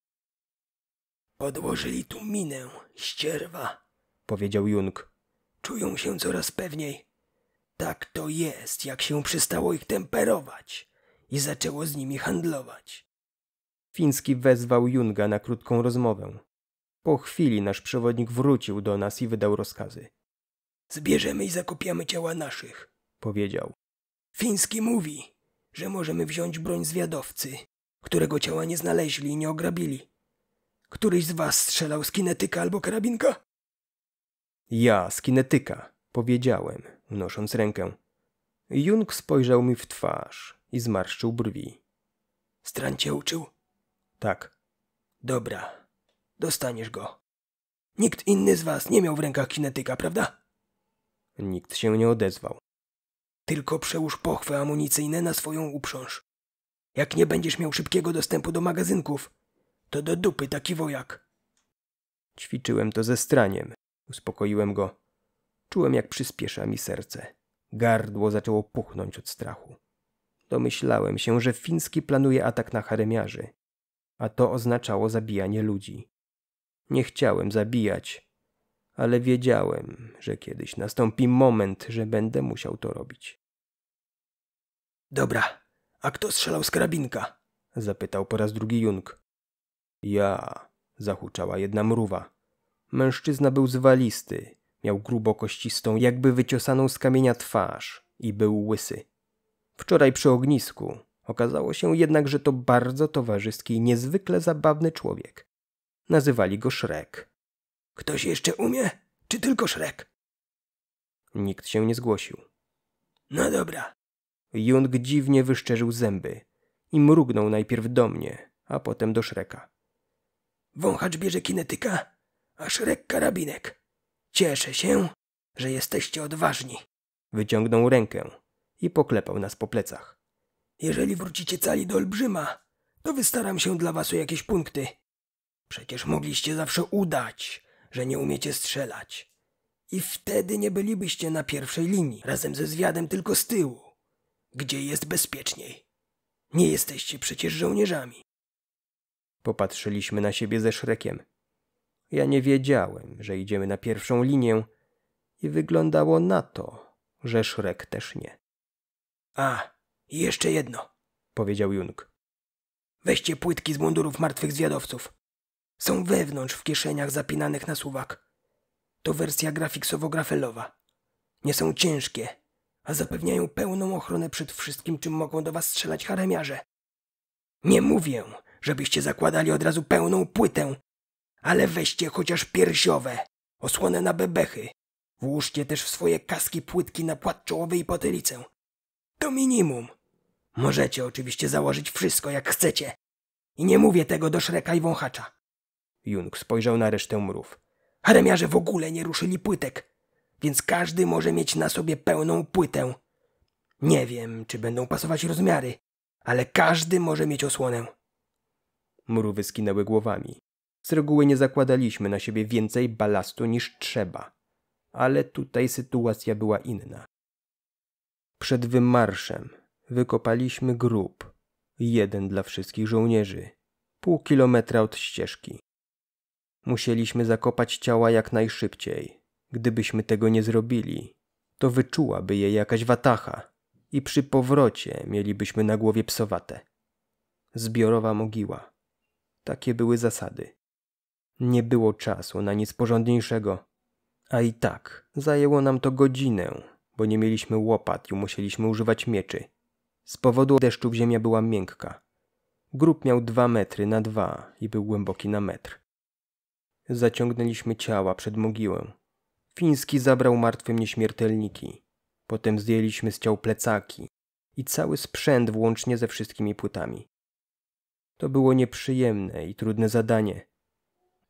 Podłożyli tu minę, ścierwa, powiedział Jung. Czują się coraz pewniej. Tak to jest, jak się przystało ich temperować i zaczęło z nimi handlować. Fiński wezwał Junga na krótką rozmowę. Po chwili nasz przewodnik wrócił do nas i wydał rozkazy. Zbierzemy i zakopiamy ciała naszych, powiedział. Fiński mówi, że możemy wziąć broń zwiadowcy, którego ciała nie znaleźli i nie ograbili. Któryś z was strzelał z kinetyka albo karabinka? Ja z kinetyka, powiedziałem, unosząc rękę. Jung spojrzał mi w twarz i zmarszczył brwi. Stran cię uczył? Tak. Dobra. Dostaniesz go. Nikt inny z was nie miał w rękach kinetyka, prawda? Nikt się nie odezwał. Tylko przełóż pochwy amunicyjne na swoją uprząż. Jak nie będziesz miał szybkiego dostępu do magazynków, to do dupy taki wojak. Ćwiczyłem to ze straniem. Uspokoiłem go. Czułem, jak przyspiesza mi serce. Gardło zaczęło puchnąć od strachu. Domyślałem się, że Fiński planuje atak na haremiarzy a to oznaczało zabijanie ludzi. Nie chciałem zabijać, ale wiedziałem, że kiedyś nastąpi moment, że będę musiał to robić. Dobra, a kto strzelał z karabinka? zapytał po raz drugi Jung. Ja, zahuczała jedna mrówa. Mężczyzna był zwalisty, miał grubo kościstą, jakby wyciosaną z kamienia twarz i był łysy. Wczoraj przy ognisku Okazało się jednak, że to bardzo towarzyski i niezwykle zabawny człowiek. Nazywali go Szrek. Ktoś jeszcze umie? Czy tylko Szrek? Nikt się nie zgłosił. No dobra. Jung dziwnie wyszczerzył zęby i mrugnął najpierw do mnie, a potem do Szreka. Wąchacz bierze kinetyka, a Szrek karabinek. Cieszę się, że jesteście odważni. Wyciągnął rękę i poklepał nas po plecach. Jeżeli wrócicie cali do Olbrzyma, to wystaram się dla was o jakieś punkty. Przecież mogliście zawsze udać, że nie umiecie strzelać. I wtedy nie bylibyście na pierwszej linii, razem ze zwiadem tylko z tyłu, gdzie jest bezpieczniej. Nie jesteście przecież żołnierzami. Popatrzyliśmy na siebie ze Szrekiem. Ja nie wiedziałem, że idziemy na pierwszą linię i wyglądało na to, że Szrek też nie. A, i jeszcze jedno, powiedział Jung. Weźcie płytki z mundurów martwych zwiadowców. Są wewnątrz w kieszeniach zapinanych na suwak. To wersja grafiksowo-grafelowa. Nie są ciężkie, a zapewniają pełną ochronę przed wszystkim, czym mogą do was strzelać haremiarze. Nie mówię, żebyście zakładali od razu pełną płytę, ale weźcie chociaż piersiowe, osłonę na bebechy. Włóżcie też w swoje kaski płytki na płat czołowy i potylicę. To minimum. Możecie oczywiście założyć wszystko, jak chcecie. I nie mówię tego do Szreka i Wąchacza. Jung spojrzał na resztę murów. Haremiarze w ogóle nie ruszyli płytek, więc każdy może mieć na sobie pełną płytę. Nie wiem, czy będą pasować rozmiary, ale każdy może mieć osłonę. Mrówy skinęły głowami. Z reguły nie zakładaliśmy na siebie więcej balastu niż trzeba. Ale tutaj sytuacja była inna. Przed wymarszem wykopaliśmy grób. Jeden dla wszystkich żołnierzy. Pół kilometra od ścieżki. Musieliśmy zakopać ciała jak najszybciej. Gdybyśmy tego nie zrobili, to wyczułaby je jakaś watacha i przy powrocie mielibyśmy na głowie psowate. Zbiorowa mogiła. Takie były zasady. Nie było czasu na nic porządniejszego. A i tak, zajęło nam to godzinę, bo nie mieliśmy łopat i musieliśmy używać mieczy. Z powodu deszczów ziemia była miękka. Grób miał dwa metry na dwa i był głęboki na metr. Zaciągnęliśmy ciała przed mogiłę. Fiński zabrał martwym nieśmiertelniki. Potem zdjęliśmy z ciał plecaki i cały sprzęt włącznie ze wszystkimi płytami. To było nieprzyjemne i trudne zadanie.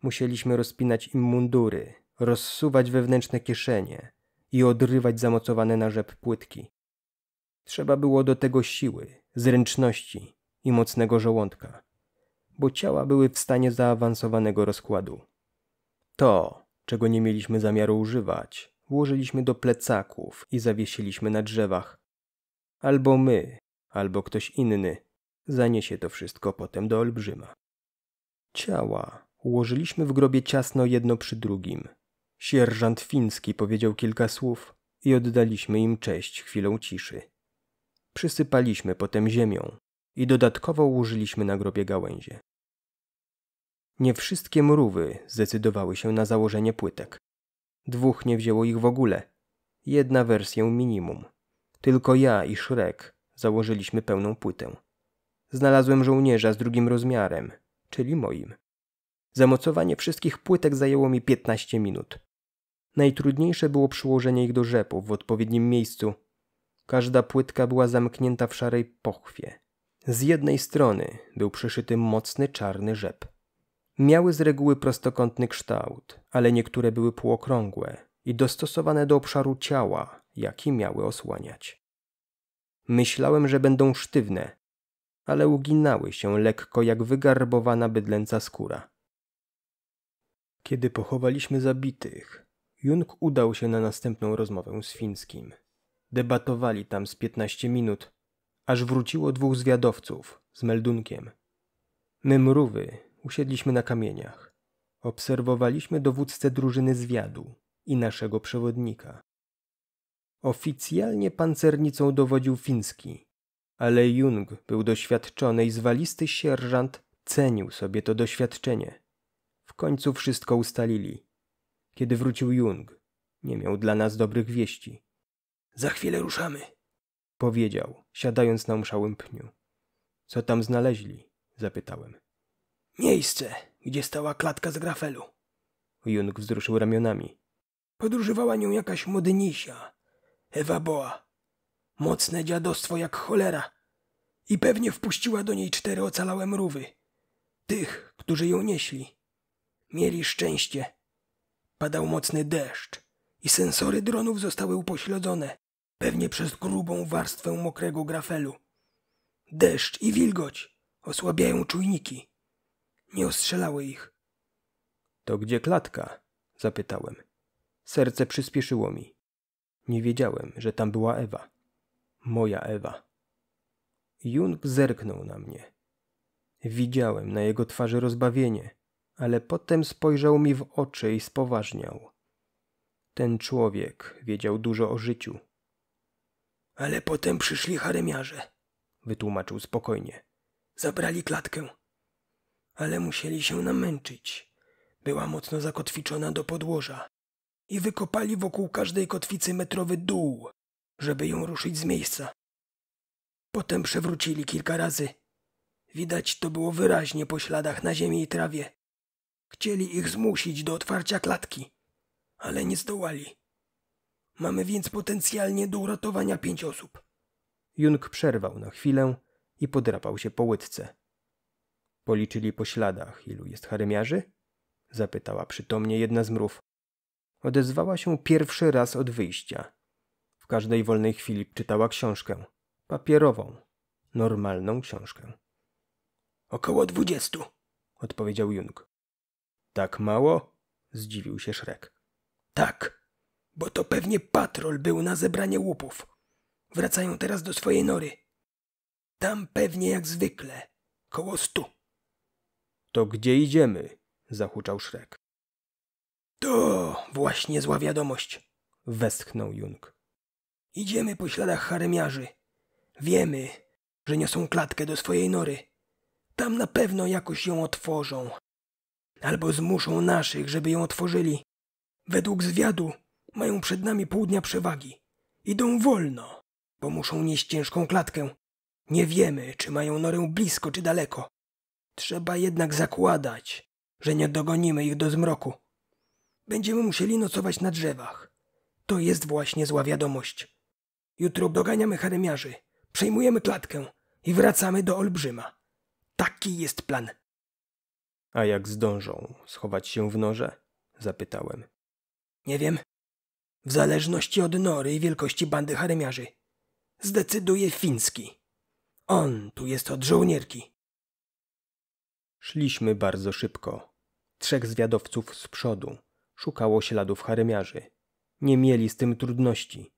Musieliśmy rozpinać im mundury, rozsuwać wewnętrzne kieszenie i odrywać zamocowane na rzep płytki. Trzeba było do tego siły, zręczności i mocnego żołądka, bo ciała były w stanie zaawansowanego rozkładu. To, czego nie mieliśmy zamiaru używać, włożyliśmy do plecaków i zawiesiliśmy na drzewach. Albo my, albo ktoś inny zaniesie to wszystko potem do olbrzyma. Ciała ułożyliśmy w grobie ciasno jedno przy drugim. Sierżant Fiński powiedział kilka słów i oddaliśmy im cześć chwilą ciszy. Przysypaliśmy potem ziemią i dodatkowo ułożyliśmy na grobie gałęzie. Nie wszystkie mrówy zdecydowały się na założenie płytek. Dwóch nie wzięło ich w ogóle. Jedna wersję minimum. Tylko ja i Szrek założyliśmy pełną płytę. Znalazłem żołnierza z drugim rozmiarem, czyli moim. Zamocowanie wszystkich płytek zajęło mi 15 minut. Najtrudniejsze było przyłożenie ich do rzepów w odpowiednim miejscu Każda płytka była zamknięta w szarej pochwie. Z jednej strony był przyszyty mocny czarny rzep. Miały z reguły prostokątny kształt, ale niektóre były półokrągłe i dostosowane do obszaru ciała, jaki miały osłaniać. Myślałem, że będą sztywne, ale uginały się lekko jak wygarbowana bydlęca skóra. Kiedy pochowaliśmy zabitych, Jung udał się na następną rozmowę z Fińskim. Debatowali tam z piętnaście minut, aż wróciło dwóch zwiadowców z meldunkiem. My mrówy usiedliśmy na kamieniach. Obserwowaliśmy dowódcę drużyny zwiadu i naszego przewodnika. Oficjalnie pancernicą dowodził Fiński, ale Jung był doświadczony i zwalisty sierżant cenił sobie to doświadczenie. W końcu wszystko ustalili. Kiedy wrócił Jung, nie miał dla nas dobrych wieści. Za chwilę ruszamy, powiedział, siadając na umszałym pniu. Co tam znaleźli? zapytałem. Miejsce, gdzie stała klatka z grafelu. Jung wzruszył ramionami. Podróżowała nią jakaś młodyniesia, Ewa Boa. Mocne dziadostwo jak cholera. I pewnie wpuściła do niej cztery ocalałe mrówy. Tych, którzy ją nieśli. Mieli szczęście. Padał mocny deszcz i sensory dronów zostały upośledzone pewnie przez grubą warstwę mokrego grafelu. Deszcz i wilgoć osłabiają czujniki. Nie ostrzelały ich. To gdzie klatka? zapytałem. Serce przyspieszyło mi. Nie wiedziałem, że tam była Ewa. Moja Ewa. Jung zerknął na mnie. Widziałem na jego twarzy rozbawienie, ale potem spojrzał mi w oczy i spoważniał. Ten człowiek wiedział dużo o życiu. Ale potem przyszli haremiarze, wytłumaczył spokojnie. Zabrali klatkę. Ale musieli się namęczyć. Była mocno zakotwiczona do podłoża. I wykopali wokół każdej kotwicy metrowy dół, żeby ją ruszyć z miejsca. Potem przewrócili kilka razy. Widać to było wyraźnie po śladach na ziemi i trawie. Chcieli ich zmusić do otwarcia klatki, ale nie zdołali. Mamy więc potencjalnie do uratowania pięć osób. Jung przerwał na chwilę i podrapał się po łydce. Policzyli po śladach, ilu jest haremiarzy? Zapytała przytomnie jedna z mrów. Odezwała się pierwszy raz od wyjścia. W każdej wolnej chwili czytała książkę. Papierową. Normalną książkę. Około dwudziestu, odpowiedział Jung. Tak mało? Zdziwił się Szrek. Tak, bo to pewnie patrol był na zebranie łupów. Wracają teraz do swojej nory. Tam pewnie jak zwykle, koło stu. To gdzie idziemy? zahuczał Szrek. To właśnie zła wiadomość, westchnął Jung. Idziemy po śladach haremiarzy. Wiemy, że niosą klatkę do swojej nory. Tam na pewno jakoś ją otworzą. Albo zmuszą naszych, żeby ją otworzyli. Według zwiadu mają przed nami pół dnia przewagi. Idą wolno, bo muszą nieść ciężką klatkę. Nie wiemy, czy mają norę blisko czy daleko. Trzeba jednak zakładać, że nie dogonimy ich do zmroku. Będziemy musieli nocować na drzewach. To jest właśnie zła wiadomość. Jutro doganiamy haremiarzy, przejmujemy klatkę i wracamy do Olbrzyma. Taki jest plan. A jak zdążą schować się w norze? Zapytałem. Nie wiem. W zależności od nory i wielkości bandy haremiarzy. Zdecyduje Fiński. On tu jest od żołnierki. Szliśmy bardzo szybko. Trzech zwiadowców z przodu. Szukało śladów haremiarzy. Nie mieli z tym trudności.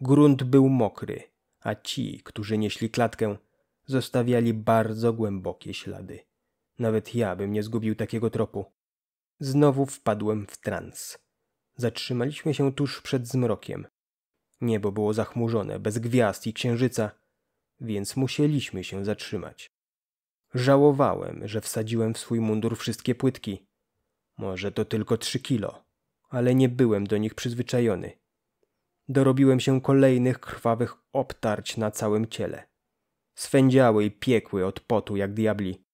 Grunt był mokry, a ci, którzy nieśli klatkę, zostawiali bardzo głębokie ślady. Nawet ja bym nie zgubił takiego tropu. Znowu wpadłem w trans. Zatrzymaliśmy się tuż przed zmrokiem. Niebo było zachmurzone, bez gwiazd i księżyca, więc musieliśmy się zatrzymać. Żałowałem, że wsadziłem w swój mundur wszystkie płytki. Może to tylko trzy kilo, ale nie byłem do nich przyzwyczajony. Dorobiłem się kolejnych krwawych obtarć na całym ciele. Swędziały i piekły od potu jak diabli.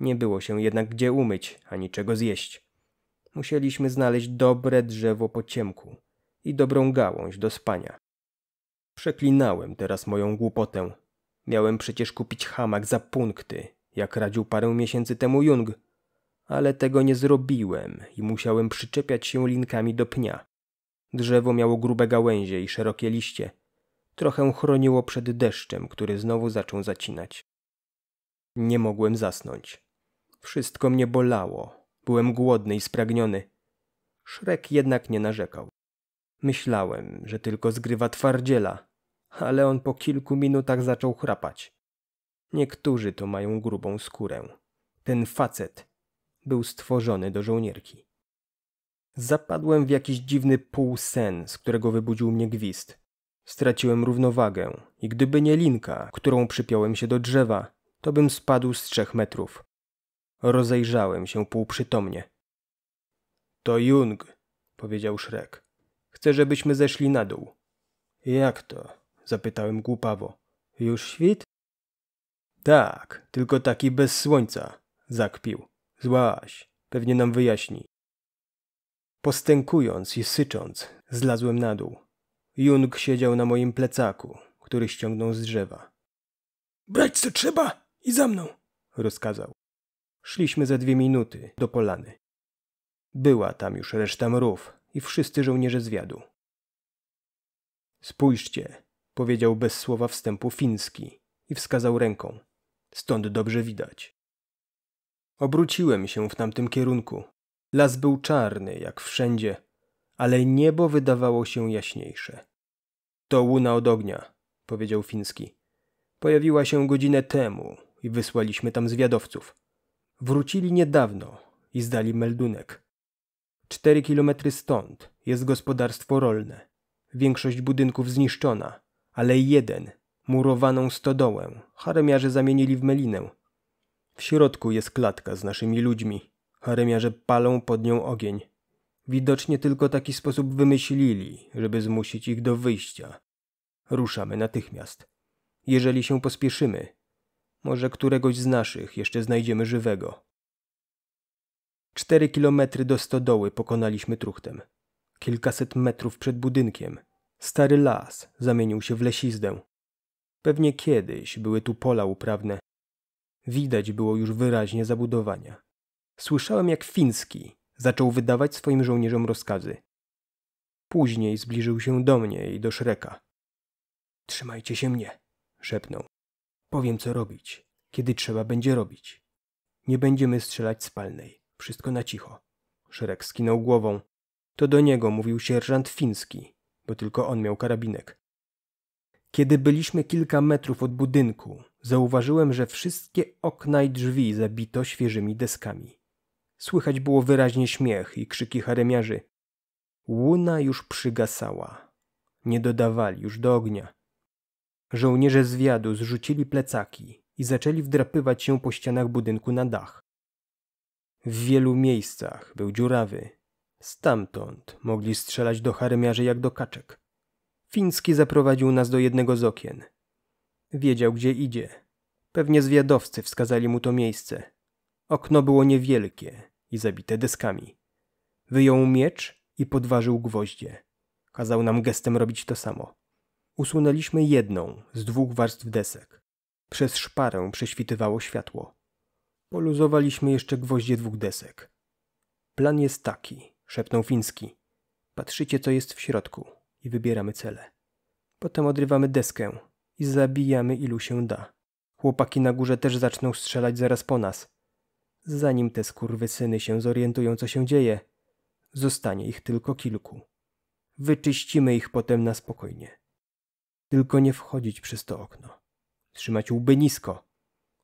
Nie było się jednak gdzie umyć, ani czego zjeść musieliśmy znaleźć dobre drzewo po ciemku i dobrą gałąź do spania. Przeklinałem teraz moją głupotę. Miałem przecież kupić hamak za punkty, jak radził parę miesięcy temu Jung, ale tego nie zrobiłem i musiałem przyczepiać się linkami do pnia. Drzewo miało grube gałęzie i szerokie liście. Trochę chroniło przed deszczem, który znowu zaczął zacinać. Nie mogłem zasnąć. Wszystko mnie bolało, Byłem głodny i spragniony. Szrek jednak nie narzekał. Myślałem, że tylko zgrywa twardziela, ale on po kilku minutach zaczął chrapać. Niektórzy to mają grubą skórę. Ten facet był stworzony do żołnierki. Zapadłem w jakiś dziwny półsen, z którego wybudził mnie gwizd. Straciłem równowagę i gdyby nie linka, którą przypiąłem się do drzewa, to bym spadł z trzech metrów. Rozejrzałem się półprzytomnie. To Jung, powiedział Szrek. Chce, żebyśmy zeszli na dół. Jak to? zapytałem głupawo. Już świt? Tak, tylko taki bez słońca, zakpił. Złaś, pewnie nam wyjaśni. Postękując i sycząc, zlazłem na dół. Jung siedział na moim plecaku, który ściągnął z drzewa. Brać co trzeba i za mną, rozkazał. Szliśmy ze dwie minuty do polany. Była tam już reszta mrów i wszyscy żołnierze zwiadu. Spójrzcie, powiedział bez słowa wstępu fiński i wskazał ręką. Stąd dobrze widać. Obróciłem się w tamtym kierunku. Las był czarny, jak wszędzie, ale niebo wydawało się jaśniejsze. To łuna od ognia, powiedział Fiński. Pojawiła się godzinę temu i wysłaliśmy tam zwiadowców. Wrócili niedawno i zdali meldunek. Cztery kilometry stąd jest gospodarstwo rolne. Większość budynków zniszczona, ale jeden, murowaną stodołę, haremiarze zamienili w melinę. W środku jest klatka z naszymi ludźmi. Haremiarze palą pod nią ogień. Widocznie tylko taki sposób wymyślili, żeby zmusić ich do wyjścia. Ruszamy natychmiast. Jeżeli się pospieszymy, może któregoś z naszych jeszcze znajdziemy żywego. Cztery kilometry do stodoły pokonaliśmy truchtem. Kilkaset metrów przed budynkiem. Stary las zamienił się w lesizdę. Pewnie kiedyś były tu pola uprawne. Widać było już wyraźnie zabudowania. Słyszałem jak Fiński zaczął wydawać swoim żołnierzom rozkazy. Później zbliżył się do mnie i do Szreka. Trzymajcie się mnie, szepnął. Powiem, co robić, kiedy trzeba będzie robić. Nie będziemy strzelać z palnej. Wszystko na cicho. Szereg skinął głową. To do niego mówił sierżant fiński, bo tylko on miał karabinek. Kiedy byliśmy kilka metrów od budynku, zauważyłem, że wszystkie okna i drzwi zabito świeżymi deskami. Słychać było wyraźnie śmiech i krzyki haremiarzy. Łuna już przygasała. Nie dodawali już do ognia. Żołnierze zwiadu zrzucili plecaki i zaczęli wdrapywać się po ścianach budynku na dach. W wielu miejscach był dziurawy. Stamtąd mogli strzelać do haremiarzy jak do kaczek. Fiński zaprowadził nas do jednego z okien. Wiedział, gdzie idzie. Pewnie zwiadowcy wskazali mu to miejsce. Okno było niewielkie i zabite deskami. Wyjął miecz i podważył gwoździe. Kazał nam gestem robić to samo. Usunęliśmy jedną z dwóch warstw desek. Przez szparę prześwitywało światło. Poluzowaliśmy jeszcze gwoździe dwóch desek. Plan jest taki, szepnął Fiński. Patrzycie, co jest w środku i wybieramy cele. Potem odrywamy deskę i zabijamy ilu się da. Chłopaki na górze też zaczną strzelać zaraz po nas. Zanim te skurwysyny się zorientują, co się dzieje, zostanie ich tylko kilku. Wyczyścimy ich potem na spokojnie. Tylko nie wchodzić przez to okno. Trzymać łby nisko.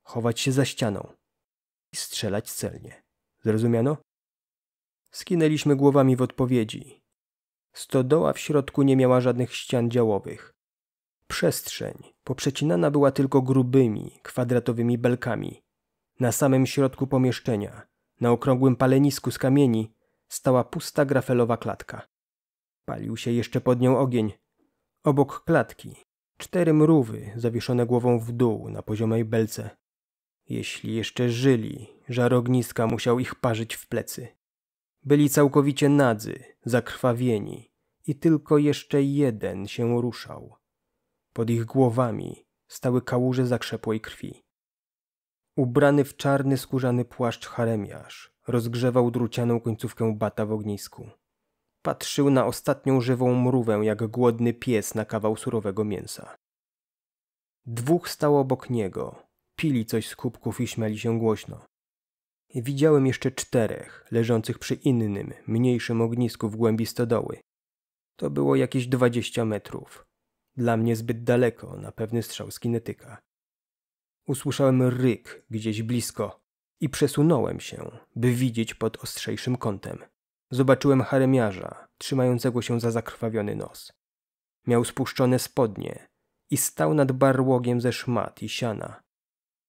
Chować się za ścianą. I strzelać celnie. Zrozumiano? Skinęliśmy głowami w odpowiedzi. Stodoła w środku nie miała żadnych ścian działowych. Przestrzeń poprzecinana była tylko grubymi, kwadratowymi belkami. Na samym środku pomieszczenia, na okrągłym palenisku z kamieni, stała pusta grafelowa klatka. Palił się jeszcze pod nią ogień, Obok klatki cztery mrówy zawieszone głową w dół na poziomej belce. Jeśli jeszcze żyli, żar ogniska musiał ich parzyć w plecy. Byli całkowicie nadzy, zakrwawieni i tylko jeszcze jeden się ruszał. Pod ich głowami stały kałuże zakrzepłej krwi. Ubrany w czarny skórzany płaszcz haremiarz rozgrzewał drucianą końcówkę bata w ognisku. Patrzył na ostatnią żywą mrówę, jak głodny pies na kawał surowego mięsa. Dwóch stało obok niego, pili coś z kubków i śmiali się głośno. Widziałem jeszcze czterech, leżących przy innym, mniejszym ognisku w głębi stodoły. To było jakieś dwadzieścia metrów. Dla mnie zbyt daleko, na pewny strzał z kinetyka. Usłyszałem ryk gdzieś blisko i przesunąłem się, by widzieć pod ostrzejszym kątem. Zobaczyłem haremiarza, trzymającego się za zakrwawiony nos. Miał spuszczone spodnie i stał nad barłogiem ze szmat i siana.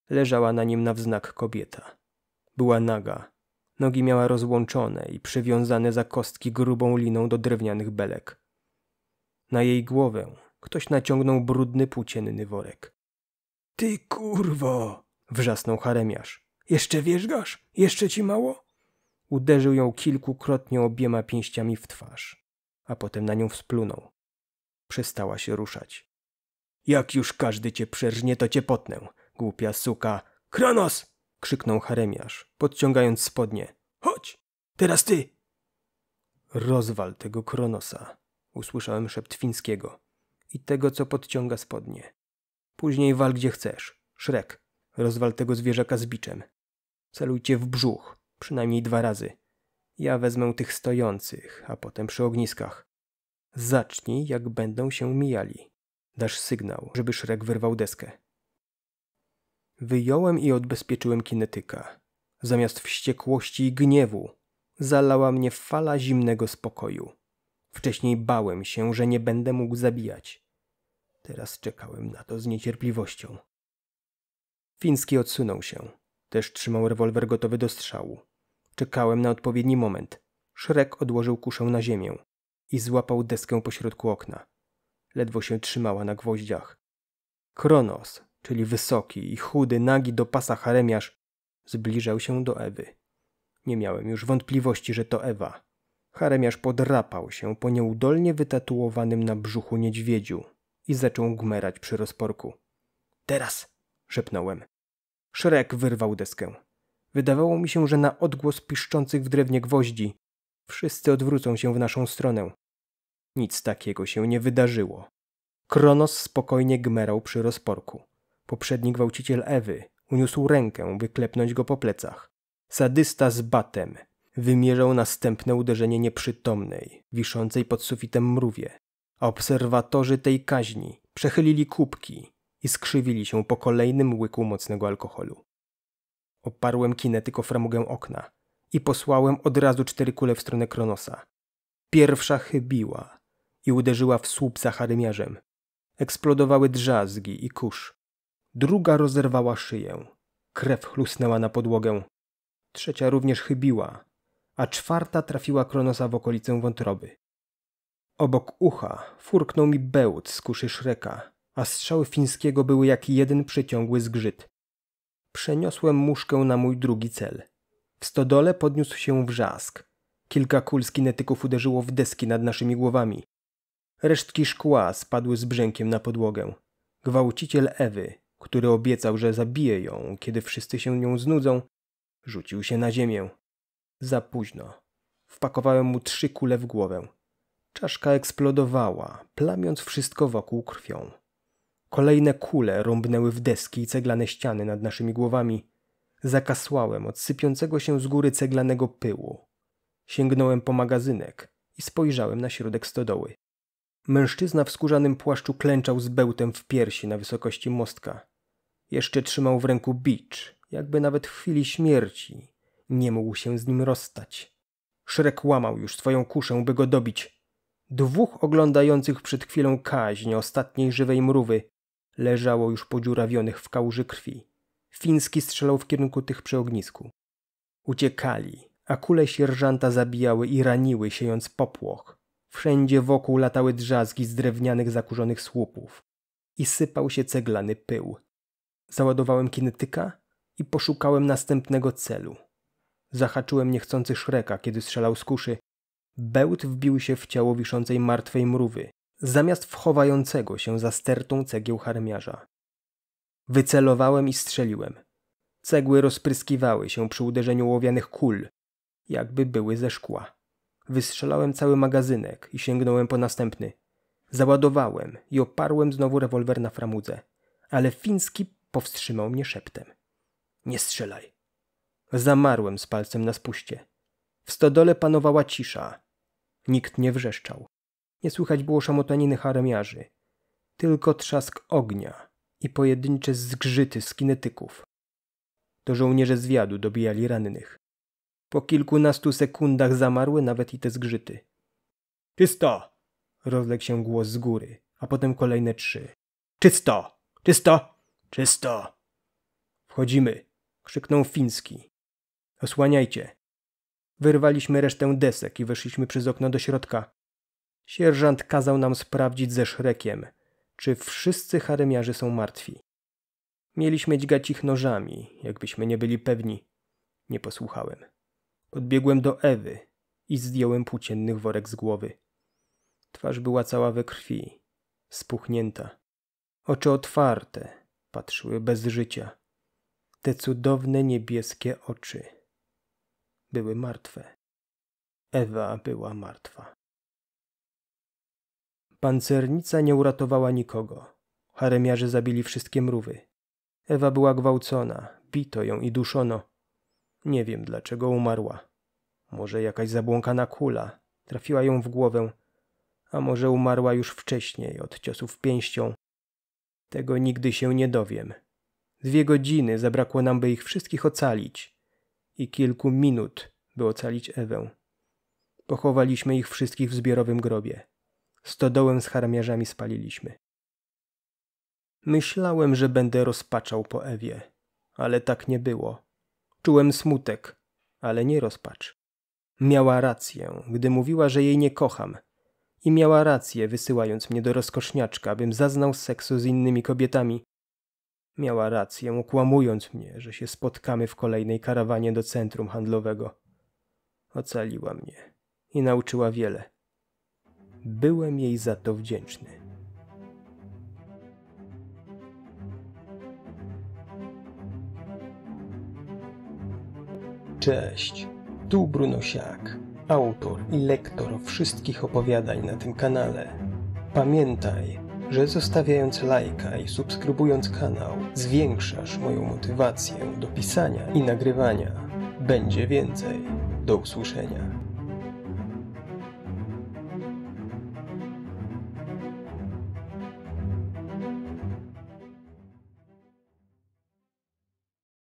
Leżała na nim na wznak kobieta. Była naga. Nogi miała rozłączone i przywiązane za kostki grubą liną do drewnianych belek. Na jej głowę ktoś naciągnął brudny płócienny worek. Ty kurwo! wrzasnął haremiarz. Jeszcze wierzgasz? Jeszcze ci mało? Uderzył ją kilkukrotnie obiema pięściami w twarz, a potem na nią splunął. Przestała się ruszać. Jak już każdy cię przerżnie, to cię potnę, głupia suka. Kronos! krzyknął haremiarz, podciągając spodnie. Chodź! Teraz ty! Rozwal tego Kronosa, usłyszałem szept fińskiego i tego, co podciąga spodnie. Później wal gdzie chcesz. Szrek, rozwal tego zwierzaka z biczem. Celujcie w brzuch, przynajmniej dwa razy. Ja wezmę tych stojących, a potem przy ogniskach. Zacznij, jak będą się mijali. Dasz sygnał, żeby szereg wyrwał deskę. Wyjąłem i odbezpieczyłem kinetyka. Zamiast wściekłości i gniewu zalała mnie fala zimnego spokoju. Wcześniej bałem się, że nie będę mógł zabijać. Teraz czekałem na to z niecierpliwością. Fiński odsunął się. Też trzymał rewolwer gotowy do strzału. Czekałem na odpowiedni moment. Szrek odłożył kuszę na ziemię i złapał deskę pośrodku okna. Ledwo się trzymała na gwoździach. Kronos, czyli wysoki i chudy, nagi do pasa haremiarz, zbliżał się do Ewy. Nie miałem już wątpliwości, że to Ewa. Haremiarz podrapał się po nieudolnie wytatuowanym na brzuchu niedźwiedziu i zaczął gmerać przy rozporku. Teraz! szepnąłem. Szrek wyrwał deskę. Wydawało mi się, że na odgłos piszczących w drewnie gwoździ wszyscy odwrócą się w naszą stronę. Nic takiego się nie wydarzyło. Kronos spokojnie gmerał przy rozporku. Poprzedni gwałciciel Ewy uniósł rękę, by klepnąć go po plecach. Sadysta z batem wymierzał następne uderzenie nieprzytomnej, wiszącej pod sufitem mrówie, a obserwatorzy tej kaźni przechylili kubki i skrzywili się po kolejnym łyku mocnego alkoholu. Oparłem kinetyk o framugę okna i posłałem od razu cztery kule w stronę Kronosa. Pierwsza chybiła i uderzyła w słup za charymiarzem. Eksplodowały drzazgi i kurz. Druga rozerwała szyję. Krew chlusnęła na podłogę. Trzecia również chybiła, a czwarta trafiła Kronosa w okolicę wątroby. Obok ucha furknął mi bełt z kuszy Szreka, a strzały fińskiego były jak jeden przeciągły zgrzyt. Przeniosłem muszkę na mój drugi cel. W stodole podniósł się wrzask. Kilka kul z uderzyło w deski nad naszymi głowami. Resztki szkła spadły z brzękiem na podłogę. Gwałciciel Ewy, który obiecał, że zabije ją, kiedy wszyscy się nią znudzą, rzucił się na ziemię. Za późno. Wpakowałem mu trzy kule w głowę. Czaszka eksplodowała, plamiąc wszystko wokół krwią. Kolejne kule rąbnęły w deski i ceglane ściany nad naszymi głowami. Zakasłałem od sypiącego się z góry ceglanego pyłu. Sięgnąłem po magazynek i spojrzałem na środek stodoły. Mężczyzna w skórzanym płaszczu klęczał z bełtem w piersi na wysokości mostka. Jeszcze trzymał w ręku bicz, jakby nawet w chwili śmierci nie mógł się z nim rozstać. Szrek łamał już swoją kuszę, by go dobić. Dwóch oglądających przed chwilą kaźń ostatniej żywej mrówy Leżało już podziurawionych w kałuży krwi. Fiński strzelał w kierunku tych przy ognisku. Uciekali, a kule sierżanta zabijały i raniły, siejąc popłoch. Wszędzie wokół latały drzazgi z drewnianych zakurzonych słupów. I sypał się ceglany pył. Załadowałem kinetyka i poszukałem następnego celu. Zahaczyłem niechcący szreka, kiedy strzelał z kuszy. Bełt wbił się w ciało wiszącej martwej mrówy, zamiast wchowającego się za stertą cegieł harmiarza. Wycelowałem i strzeliłem. Cegły rozpryskiwały się przy uderzeniu łowianych kul, jakby były ze szkła. Wystrzelałem cały magazynek i sięgnąłem po następny. Załadowałem i oparłem znowu rewolwer na framudze, ale Fiński powstrzymał mnie szeptem. Nie strzelaj. Zamarłem z palcem na spuście. W stodole panowała cisza. Nikt nie wrzeszczał. Nie słychać było szamotaniny haremiarzy. Tylko trzask ognia i pojedyncze zgrzyty skinetyków. To żołnierze zwiadu dobijali rannych. Po kilkunastu sekundach zamarły nawet i te zgrzyty. Czysto! Rozległ się głos z góry, a potem kolejne trzy. Czysto! Czysto! Czysto! Wchodzimy! Krzyknął Fiński. Osłaniajcie! Wyrwaliśmy resztę desek i weszliśmy przez okno do środka, Sierżant kazał nam sprawdzić ze szrekiem, czy wszyscy haremiarze są martwi. Mieliśmy dźgać ich nożami, jakbyśmy nie byli pewni. Nie posłuchałem. Podbiegłem do Ewy i zdjąłem płóciennych worek z głowy. Twarz była cała we krwi, spuchnięta. Oczy otwarte, patrzyły bez życia. Te cudowne niebieskie oczy były martwe. Ewa była martwa. Pancernica nie uratowała nikogo. Haremiarze zabili wszystkie mrówy. Ewa była gwałcona, bito ją i duszono. Nie wiem dlaczego umarła. Może jakaś zabłąkana kula trafiła ją w głowę, a może umarła już wcześniej od ciosów pięścią. Tego nigdy się nie dowiem. Dwie godziny zabrakło nam, by ich wszystkich ocalić i kilku minut, by ocalić Ewę. Pochowaliśmy ich wszystkich w zbiorowym grobie. Stodołem z harmiarzami spaliliśmy. Myślałem, że będę rozpaczał po Ewie, ale tak nie było. Czułem smutek, ale nie rozpacz. Miała rację, gdy mówiła, że jej nie kocham. I miała rację, wysyłając mnie do rozkoszniaczka, bym zaznał seksu z innymi kobietami. Miała rację, ukłamując mnie, że się spotkamy w kolejnej karawanie do centrum handlowego. Ocaliła mnie i nauczyła wiele. Byłem jej za to wdzięczny. Cześć, tu Bruno Siak, autor i lektor wszystkich opowiadań na tym kanale. Pamiętaj, że zostawiając lajka i subskrybując kanał, zwiększasz moją motywację do pisania i nagrywania. Będzie więcej. Do usłyszenia.